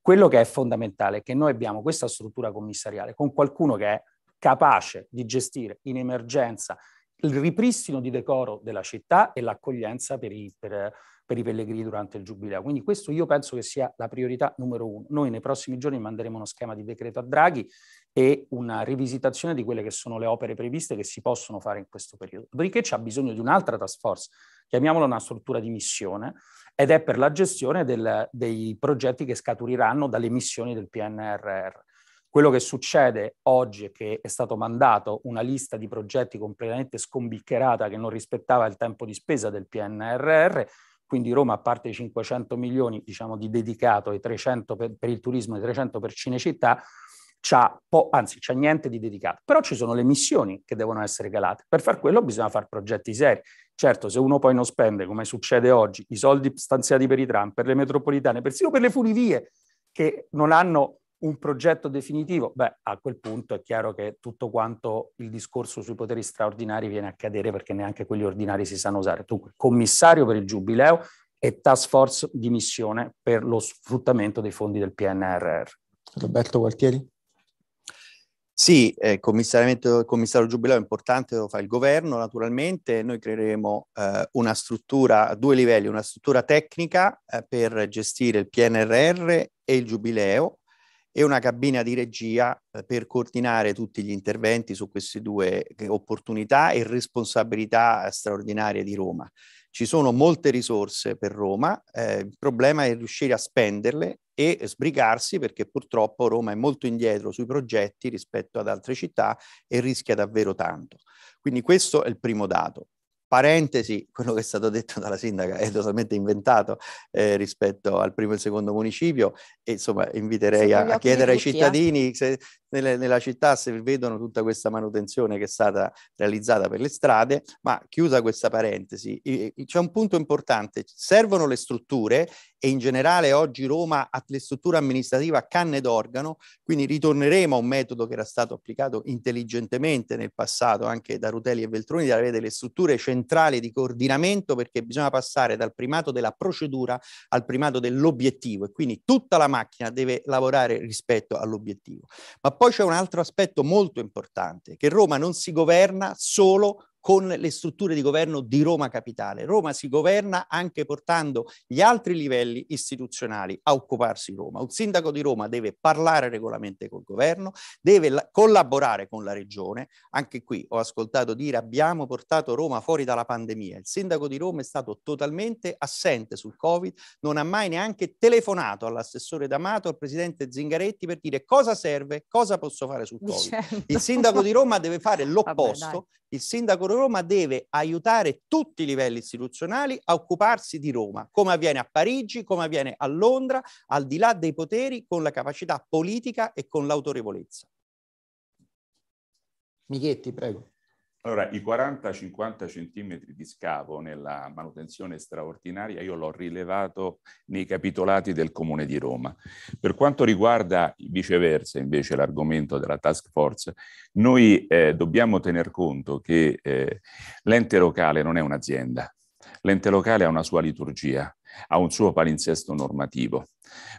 [SPEAKER 3] quello che è fondamentale è che noi abbiamo questa struttura commissariale con qualcuno che è capace di gestire in emergenza il ripristino di decoro della città e l'accoglienza per i, per, per i, pellegrini durante il giubileo. Quindi questo io penso che sia la priorità numero uno. Noi nei prossimi giorni manderemo uno schema di decreto a Draghi e una rivisitazione di quelle che sono le opere previste che si possono fare in questo periodo. Dopodiché c'è bisogno di un'altra task force, chiamiamola una struttura di missione, ed è per la gestione del, dei progetti che scaturiranno dalle missioni del PNRR. Quello che succede oggi è che è stato mandato una lista di progetti completamente scombiccherata che non rispettava il tempo di spesa del PNRR, quindi Roma a parte i 500 milioni diciamo, di dedicato e 300 per, per, il turismo e 300 per Cinecittà, c'ha po- anzi c'è niente di dedicato, però ci sono le missioni che devono essere calate. Per far quello bisogna fare progetti seri. Certo, se uno poi non spende, come succede oggi, i soldi stanziati per i tram, per le metropolitane, persino per le funivie che non hanno un progetto definitivo, beh, a quel punto è chiaro che tutto quanto il discorso sui poteri straordinari viene a cadere perché neanche quelli ordinari si sanno usare. Dunque, commissario per il giubileo e task force di missione per lo sfruttamento dei fondi del PNRR.
[SPEAKER 7] Roberto Gualtieri.
[SPEAKER 4] Sì, eh, commissariamento, commissario giubileo è importante, lo fa il governo naturalmente, noi creeremo eh, una struttura a due livelli, una struttura tecnica eh, per gestire il PNRR e il giubileo e una cabina di regia eh, per coordinare tutti gli interventi su queste due eh, opportunità e responsabilità straordinarie di Roma. Ci sono molte risorse per Roma, eh, il problema è riuscire a spenderle e sbrigarsi perché purtroppo Roma è molto indietro sui progetti rispetto ad altre città e rischia davvero tanto. Quindi questo è il primo dato. Parentesi, quello che è stato detto dalla sindaca è totalmente inventato eh, rispetto al primo e secondo municipio e insomma inviterei a, a, chiedere tutti, ai eh. cittadini eh. se, nelle, nella città se vedono tutta questa manutenzione che è stata realizzata per le strade, ma chiusa questa parentesi, c'è un punto importante, servono le strutture e in generale oggi Roma ha le strutture amministrative a canne d'organo, quindi ritorneremo a un metodo che era stato applicato intelligentemente nel passato anche da Rutelli e Veltroni, di avere delle strutture centrali di coordinamento perché bisogna passare dal primato della procedura al primato dell'obiettivo e quindi tutta la macchina deve lavorare rispetto all'obiettivo. Ma poi c'è un altro aspetto molto importante, che Roma non si governa solo con le strutture di governo di Roma Capitale. Roma si governa anche portando gli altri livelli istituzionali a occuparsi di Roma. Un sindaco di Roma deve parlare regolarmente col governo, deve collaborare con la regione. Anche qui ho ascoltato dire abbiamo portato Roma fuori dalla pandemia. Il sindaco di Roma è stato totalmente assente sul Covid, non ha mai neanche telefonato all'assessore D'Amato, al presidente Zingaretti per dire cosa serve, cosa posso fare sul Covid. Dicendo. Il sindaco di Roma deve fare l'opposto. il sindaco Foro Roma deve aiutare tutti i livelli istituzionali a occuparsi di Roma, come avviene a Parigi, come avviene a Londra, al di là dei poteri, con la capacità politica e con
[SPEAKER 5] l'autorevolezza. Michetti, prego. Allora, i 40-50 centimetri di scavo nella manutenzione straordinaria io l'ho rilevato nei capitolati del Comune di Roma. Per quanto riguarda viceversa invece l'argomento della task force, noi eh, dobbiamo tener conto che eh, l'ente locale non è un'azienda, l'ente locale ha una sua liturgia, ha un suo palinsesto normativo,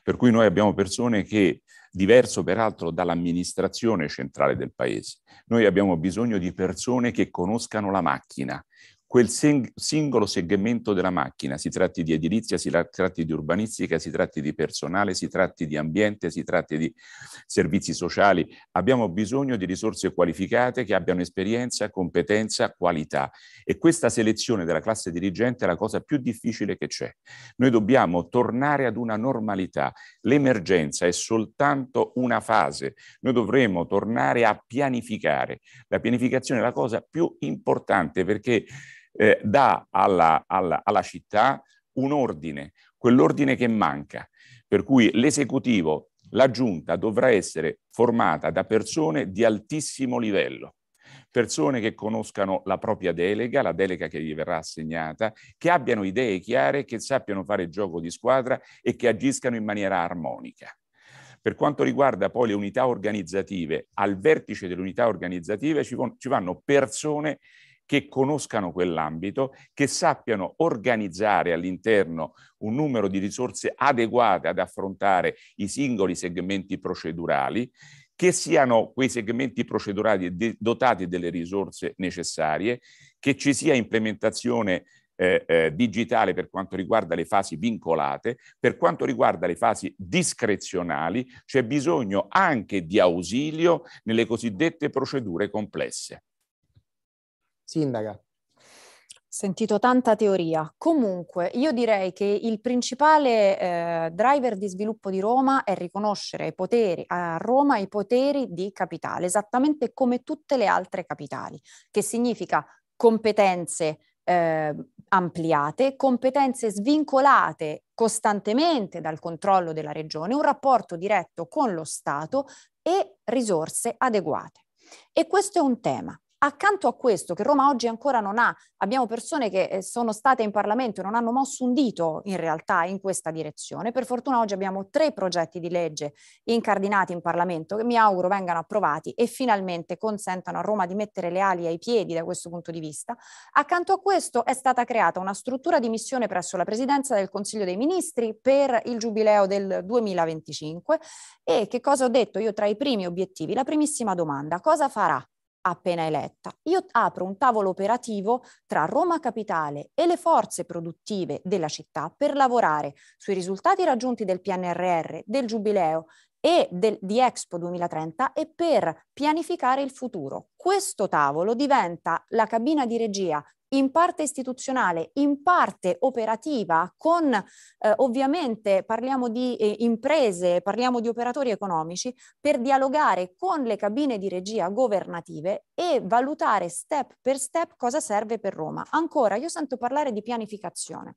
[SPEAKER 5] per cui noi abbiamo persone che diverso peraltro dall'amministrazione centrale del paese. Noi abbiamo bisogno di persone che conoscano la macchina, quel sing- singolo segmento della macchina, si tratti di edilizia, si tratti di urbanistica, si tratti di personale, si tratti di ambiente, si tratti di servizi sociali, abbiamo bisogno di risorse qualificate che abbiano esperienza, competenza, qualità e questa selezione della classe dirigente è la cosa più difficile che c'è. Noi dobbiamo tornare ad una normalità, l'emergenza è soltanto una fase, noi dovremo tornare a pianificare, la pianificazione è la cosa più importante perché eh, dà alla, alla, alla città un ordine, quell'ordine che manca, per cui l'esecutivo, la giunta dovrà essere formata da persone di altissimo livello, persone che conoscano la propria delega, la delega che gli verrà assegnata, che abbiano idee chiare, che sappiano fare gioco di squadra e che agiscano in maniera armonica. Per quanto riguarda poi le unità organizzative, al vertice delle unità organizzative ci vanno persone che conoscano quell'ambito, che sappiano organizzare all'interno un numero di risorse adeguate ad affrontare i singoli segmenti procedurali, che siano quei segmenti procedurali dotati delle risorse necessarie, che ci sia implementazione eh, eh, digitale per quanto riguarda le fasi vincolate, per quanto riguarda le fasi discrezionali c'è bisogno anche di ausilio nelle cosiddette procedure complesse.
[SPEAKER 7] Sindaca.
[SPEAKER 6] Sentito tanta teoria. Comunque, io direi che il principale eh, driver di sviluppo di Roma è riconoscere ai poteri, a Roma i poteri di capitale, esattamente come tutte le altre capitali, che significa competenze eh, ampliate, competenze svincolate costantemente dal controllo della regione, un rapporto diretto con lo Stato e risorse adeguate. E questo è un tema. Accanto a questo, che Roma oggi ancora non ha, abbiamo persone che eh, sono state in Parlamento e non hanno mosso un dito in realtà in questa direzione. Per fortuna oggi abbiamo tre progetti di legge incardinati in Parlamento che mi auguro vengano approvati e finalmente consentano a Roma di mettere le ali ai piedi da questo punto di vista. Accanto a questo è stata creata una struttura di missione presso la Presidenza del Consiglio dei Ministri per il Giubileo del 2025 e che cosa ho detto io tra i primi obiettivi? La primissima domanda, cosa farà appena eletta. Io apro un tavolo operativo tra Roma Capitale e le forze produttive della città per lavorare sui risultati raggiunti del PNRR, del Giubileo, e del, di Expo 2030 e per pianificare il futuro. Questo tavolo diventa la cabina di regia in parte istituzionale, in parte operativa, con eh, ovviamente parliamo di eh, imprese, parliamo di operatori economici, per dialogare con le cabine di regia governative e valutare step per step cosa serve per Roma. Ancora, io sento parlare di pianificazione.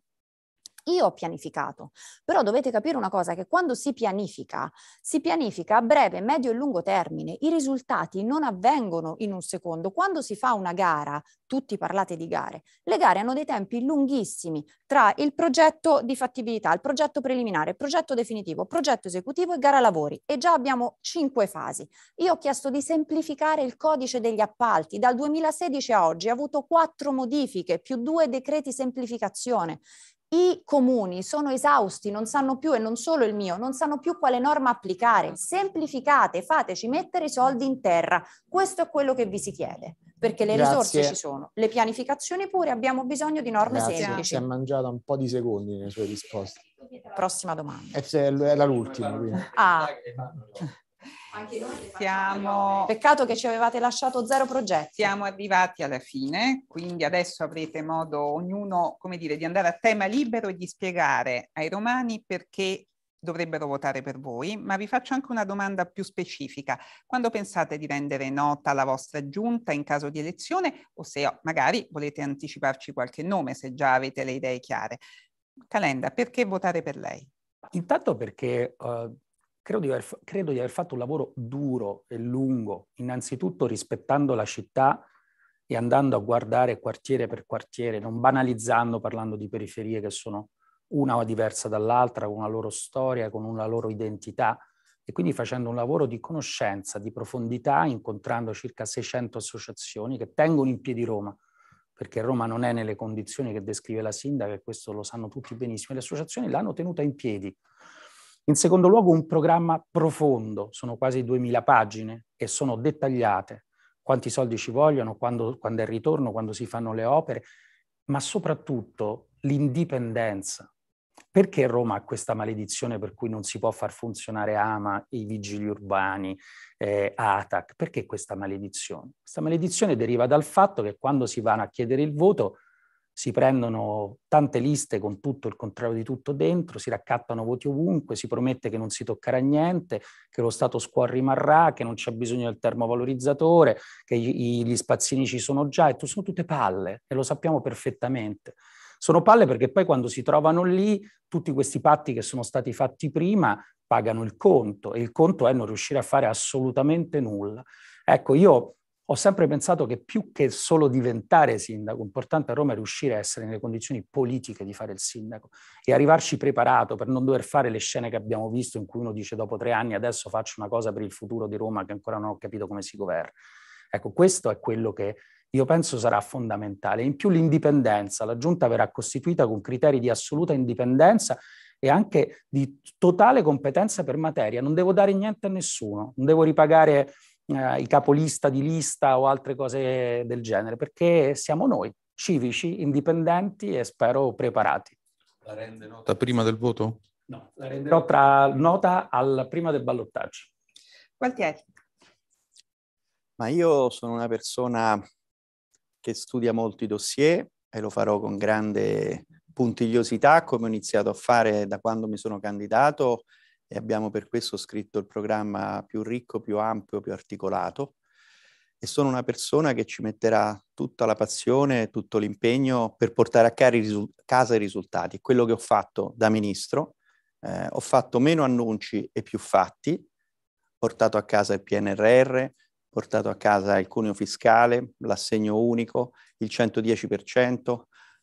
[SPEAKER 6] Io ho pianificato, però dovete capire una cosa, che quando si pianifica, si pianifica a breve, medio e lungo termine. I risultati non avvengono in un secondo. Quando si fa una gara, tutti parlate di gare, le gare hanno dei tempi lunghissimi tra il progetto di fattibilità, il progetto preliminare, il progetto definitivo, il progetto esecutivo e gara lavori. E già abbiamo cinque fasi. Io ho chiesto di semplificare il codice degli appalti. Dal 2016 a oggi ha avuto quattro modifiche più due decreti semplificazione i comuni sono esausti, non sanno più, e non solo il mio, non sanno più quale norma applicare. Semplificate, fateci mettere i soldi in terra. Questo è quello che vi si chiede, perché le Grazie. risorse ci sono. Le pianificazioni pure, abbiamo bisogno di norme Grazie. semplici. Si è
[SPEAKER 7] mangiato un po' di secondi nelle sue risposte.
[SPEAKER 6] Prossima domanda.
[SPEAKER 7] Era l'ultima.
[SPEAKER 6] Ah. Anche noi siamo... Peccato che ci avevate lasciato zero progetti. Siamo arrivati alla fine,
[SPEAKER 2] quindi adesso avrete modo ognuno, come dire, di andare a tema libero e di spiegare ai romani perché dovrebbero votare per voi, ma vi faccio anche una domanda più specifica. Quando pensate di rendere nota la vostra giunta in caso di elezione o se magari volete anticiparci qualche nome se già avete le idee chiare? Calenda, perché votare per lei?
[SPEAKER 3] Intanto perché uh, Credo di, aver, credo di, aver, fatto un lavoro duro e lungo, innanzitutto rispettando la città e andando a guardare quartiere per quartiere, non banalizzando parlando di periferie che sono una o diversa dall'altra, con una loro storia, con una loro identità, e quindi facendo un lavoro di conoscenza, di profondità, incontrando circa 600 associazioni che tengono in piedi Roma, perché Roma non è nelle condizioni che descrive la sindaca, e questo lo sanno tutti benissimo, le associazioni l'hanno tenuta in piedi in secondo luogo un programma profondo, sono quasi 2000 pagine e sono dettagliate, quanti soldi ci vogliono, quando, quando è il ritorno, quando si fanno le opere, ma soprattutto l'indipendenza. Perché Roma ha questa maledizione per cui non si può far funzionare AMA, i vigili urbani, eh, ATAC? Perché questa maledizione? Questa maledizione deriva dal fatto che quando si vanno a chiedere il voto si prendono tante liste con tutto il contrario di tutto dentro, si raccattano voti ovunque, si promette che non si toccherà niente, che lo status quo rimarrà, che non c'è bisogno del termovalorizzatore, che gli spazzini ci sono già, e tu, sono tutte palle, e lo sappiamo perfettamente. Sono palle perché poi quando si trovano lì, tutti questi patti che sono stati fatti prima pagano il conto, e il conto è non riuscire a fare assolutamente nulla. Ecco, io ho sempre pensato che più che solo diventare sindaco, importante a Roma è riuscire a essere nelle condizioni politiche di fare il sindaco e arrivarci preparato per non dover fare le scene che abbiamo visto in cui uno dice dopo tre anni adesso faccio una cosa per il futuro di Roma che ancora non ho capito come si governa. Ecco, questo è quello che io penso sarà fondamentale. In più l'indipendenza, la giunta verrà costituita con criteri di assoluta indipendenza e anche di totale competenza per materia. Non devo dare niente a nessuno, non devo ripagare eh, i capolista di lista o altre cose del genere, perché siamo noi, civici, indipendenti e spero preparati.
[SPEAKER 2] La rende nota
[SPEAKER 1] prima del voto?
[SPEAKER 2] No, la rende
[SPEAKER 3] tra nota al prima del ballottaggio.
[SPEAKER 2] Gualtieri.
[SPEAKER 4] Ma io sono una persona che studia molti dossier e lo farò con grande puntigliosità, come ho iniziato a fare da quando mi sono candidato e abbiamo per questo scritto il programma più ricco, più ampio, più articolato e sono una persona che ci metterà tutta la passione, tutto l'impegno per portare a casa i risultati. Quello che ho fatto da ministro, eh, ho fatto meno annunci e più fatti, portato a casa il PNRR, portato a casa il cuneo fiscale, l'assegno unico, il 110%,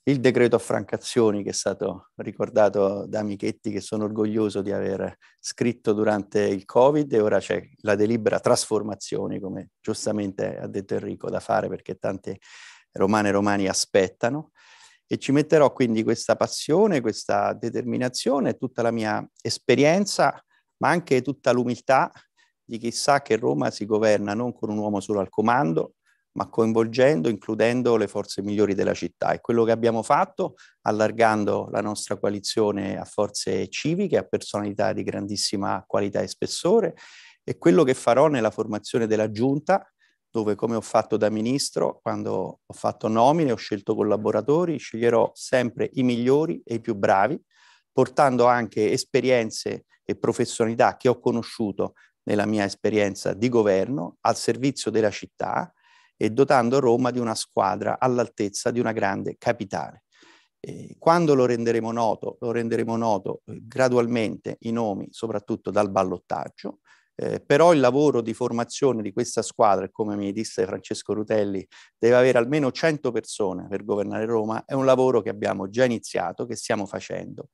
[SPEAKER 4] il decreto a francazioni che è stato ricordato da Michetti che sono orgoglioso di aver scritto durante il Covid e ora c'è la delibera trasformazioni come giustamente ha detto Enrico da fare perché tante romane e romani aspettano e ci metterò quindi questa passione, questa determinazione, tutta la mia esperienza ma anche tutta l'umiltà di chi sa che Roma si governa non con un uomo solo al comando ma coinvolgendo, includendo le forze migliori della città. È quello che abbiamo fatto, allargando la nostra coalizione a forze civiche, a personalità di grandissima qualità e spessore, e quello che farò nella formazione della giunta, dove come ho fatto da ministro, quando ho fatto nomine, ho scelto collaboratori, sceglierò sempre i migliori e i più bravi, portando anche esperienze e professionalità che ho conosciuto nella mia esperienza di governo al servizio della città e dotando Roma di una squadra all'altezza di una grande capitale. quando lo renderemo noto? Lo renderemo noto eh, gradualmente i nomi, soprattutto dal ballottaggio, eh, però il lavoro di formazione di questa squadra, come mi disse Francesco Rutelli, deve avere almeno 100 persone per governare Roma, è un lavoro che abbiamo già iniziato, che stiamo facendo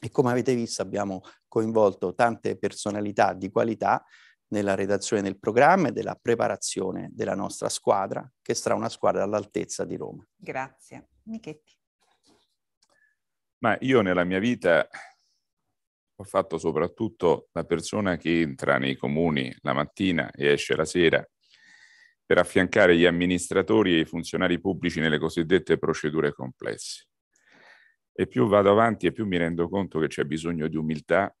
[SPEAKER 4] e come avete visto abbiamo coinvolto tante personalità di qualità nella redazione del programma e della preparazione della nostra squadra, che sarà una squadra all'altezza di Roma.
[SPEAKER 2] Grazie. Michetti.
[SPEAKER 5] Ma io nella mia vita ho fatto soprattutto la persona che entra nei comuni la mattina e esce la sera per affiancare gli amministratori e i funzionari pubblici nelle cosiddette procedure complesse. E più vado avanti e più mi rendo conto che c'è bisogno di umiltà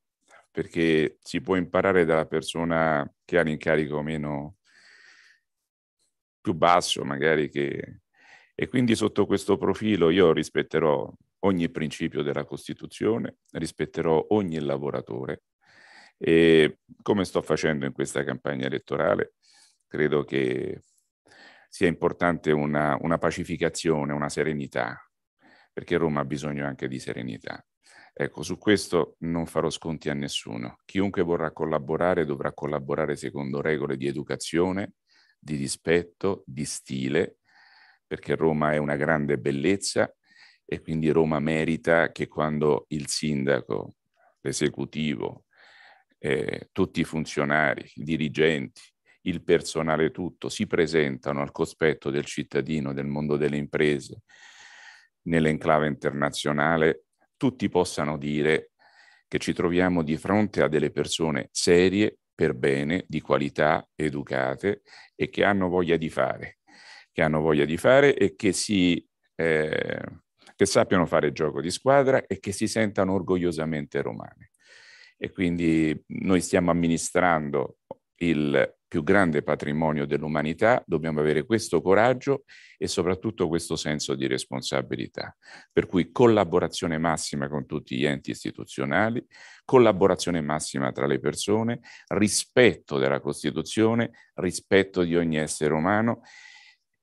[SPEAKER 5] perché si può imparare dalla persona che ha l'incarico meno più basso, magari che... E quindi sotto questo profilo io rispetterò ogni principio della Costituzione, rispetterò ogni lavoratore e come sto facendo in questa campagna elettorale, credo che sia importante una, una pacificazione, una serenità, perché Roma ha bisogno anche di serenità. Ecco, su questo non farò sconti a nessuno. Chiunque vorrà collaborare dovrà collaborare secondo regole di educazione, di rispetto, di stile, perché Roma è una grande bellezza e quindi Roma merita che quando il sindaco, l'esecutivo, eh, tutti i funzionari, i dirigenti, il personale tutto si presentano al cospetto del cittadino, del mondo delle imprese, nell'enclave internazionale, tutti possano dire che ci troviamo di fronte a delle persone serie, per bene, di qualità, educate e che hanno voglia di fare, che hanno voglia di fare e che, si, eh, che sappiano fare gioco di squadra e che si sentano orgogliosamente romane. E quindi noi stiamo amministrando il più grande patrimonio dell'umanità, dobbiamo avere questo coraggio e soprattutto questo senso di responsabilità. Per cui collaborazione massima con tutti gli enti istituzionali, collaborazione massima tra le persone, rispetto della Costituzione, rispetto di ogni essere umano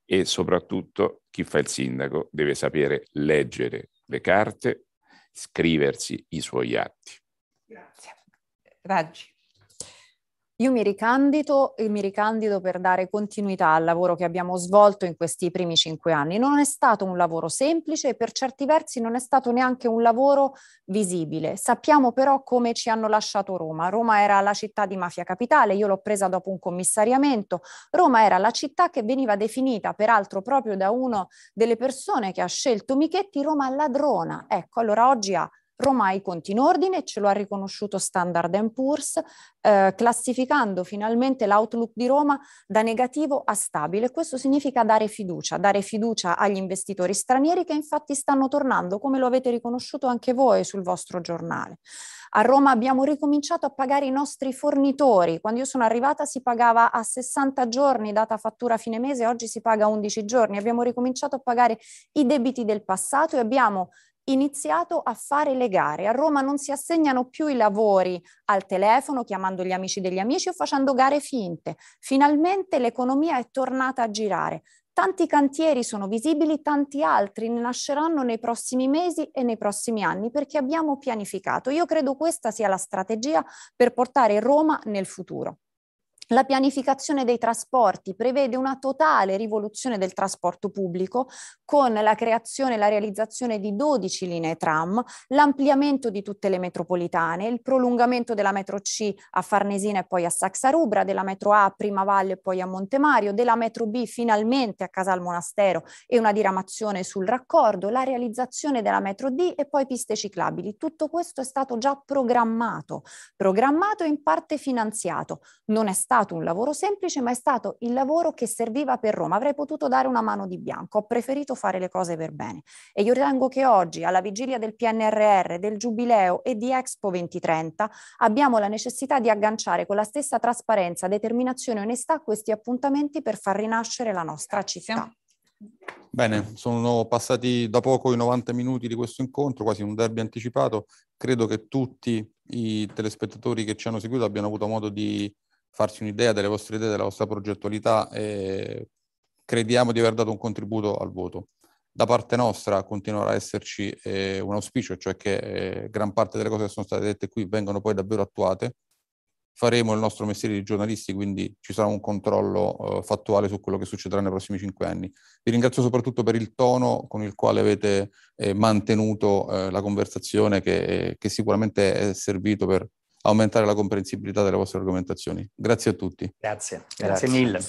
[SPEAKER 5] e soprattutto chi fa il sindaco deve sapere leggere le carte, scriversi i suoi atti.
[SPEAKER 6] Grazie. Raggi. Io mi ricandido e eh, mi ricandido per dare continuità al lavoro che abbiamo svolto in questi primi cinque anni. Non è stato un lavoro semplice e per certi versi non è stato neanche un lavoro visibile. Sappiamo però come ci hanno lasciato Roma. Roma era la città di mafia capitale, io l'ho presa dopo un commissariamento. Roma era la città che veniva definita, peraltro proprio da una delle persone che ha scelto Michetti, Roma ladrona. Ecco, allora oggi ha Romai conti in ordine, ce lo ha riconosciuto Standard Poor's, eh, classificando finalmente l'outlook di Roma da negativo a stabile. Questo significa dare fiducia, dare fiducia agli investitori stranieri che infatti stanno tornando, come lo avete riconosciuto anche voi sul vostro giornale. A Roma abbiamo ricominciato a pagare i nostri fornitori. Quando io sono arrivata si pagava a 60 giorni, data fattura a fine mese, oggi si paga a 11 giorni. Abbiamo ricominciato a pagare i debiti del passato e abbiamo iniziato a fare le gare. A Roma non si assegnano più i lavori al telefono, chiamando gli amici degli amici o facendo gare finte. Finalmente l'economia è tornata a girare. Tanti cantieri sono visibili, tanti altri ne nasceranno nei prossimi mesi e nei prossimi anni perché abbiamo pianificato. Io credo questa sia la strategia per portare Roma nel futuro. La pianificazione dei trasporti prevede una totale rivoluzione del trasporto pubblico con la creazione e la realizzazione di 12 linee tram, l'ampliamento di tutte le metropolitane, il prolungamento della metro C a Farnesina e poi a Saxarubra, della metro A a Prima Valle e poi a Montemario, della metro B finalmente a Casal Monastero e una diramazione sul raccordo, la realizzazione della metro D e poi piste ciclabili. Tutto questo è stato già programmato, programmato e in parte finanziato. Non è stato stato un lavoro semplice, ma è stato il lavoro che serviva per Roma. Avrei potuto dare una mano di bianco, ho preferito fare le cose per bene. E io ritengo che oggi, alla vigilia del PNRR, del Giubileo e di Expo 2030, abbiamo la necessità di agganciare con la stessa trasparenza, determinazione e onestà questi appuntamenti per far rinascere la nostra città.
[SPEAKER 1] Bene, sono passati da poco i 90 minuti di questo incontro, quasi un derby anticipato. Credo che tutti i telespettatori che ci hanno seguito abbiano avuto modo di farsi un'idea delle vostre idee, della vostra progettualità e crediamo di aver dato un contributo al voto. Da parte nostra continuerà a esserci eh, un auspicio, cioè che eh, gran parte delle cose che sono state dette qui vengano poi davvero attuate. Faremo il nostro mestiere di giornalisti, quindi ci sarà un controllo eh, fattuale su quello che succederà nei prossimi cinque anni. Vi ringrazio soprattutto per il tono con il quale avete eh, mantenuto eh, la conversazione che, eh, che sicuramente è servito per aumentare la comprensibilità delle vostre argomentazioni. Grazie a tutti.
[SPEAKER 3] Grazie, grazie,
[SPEAKER 1] grazie mille.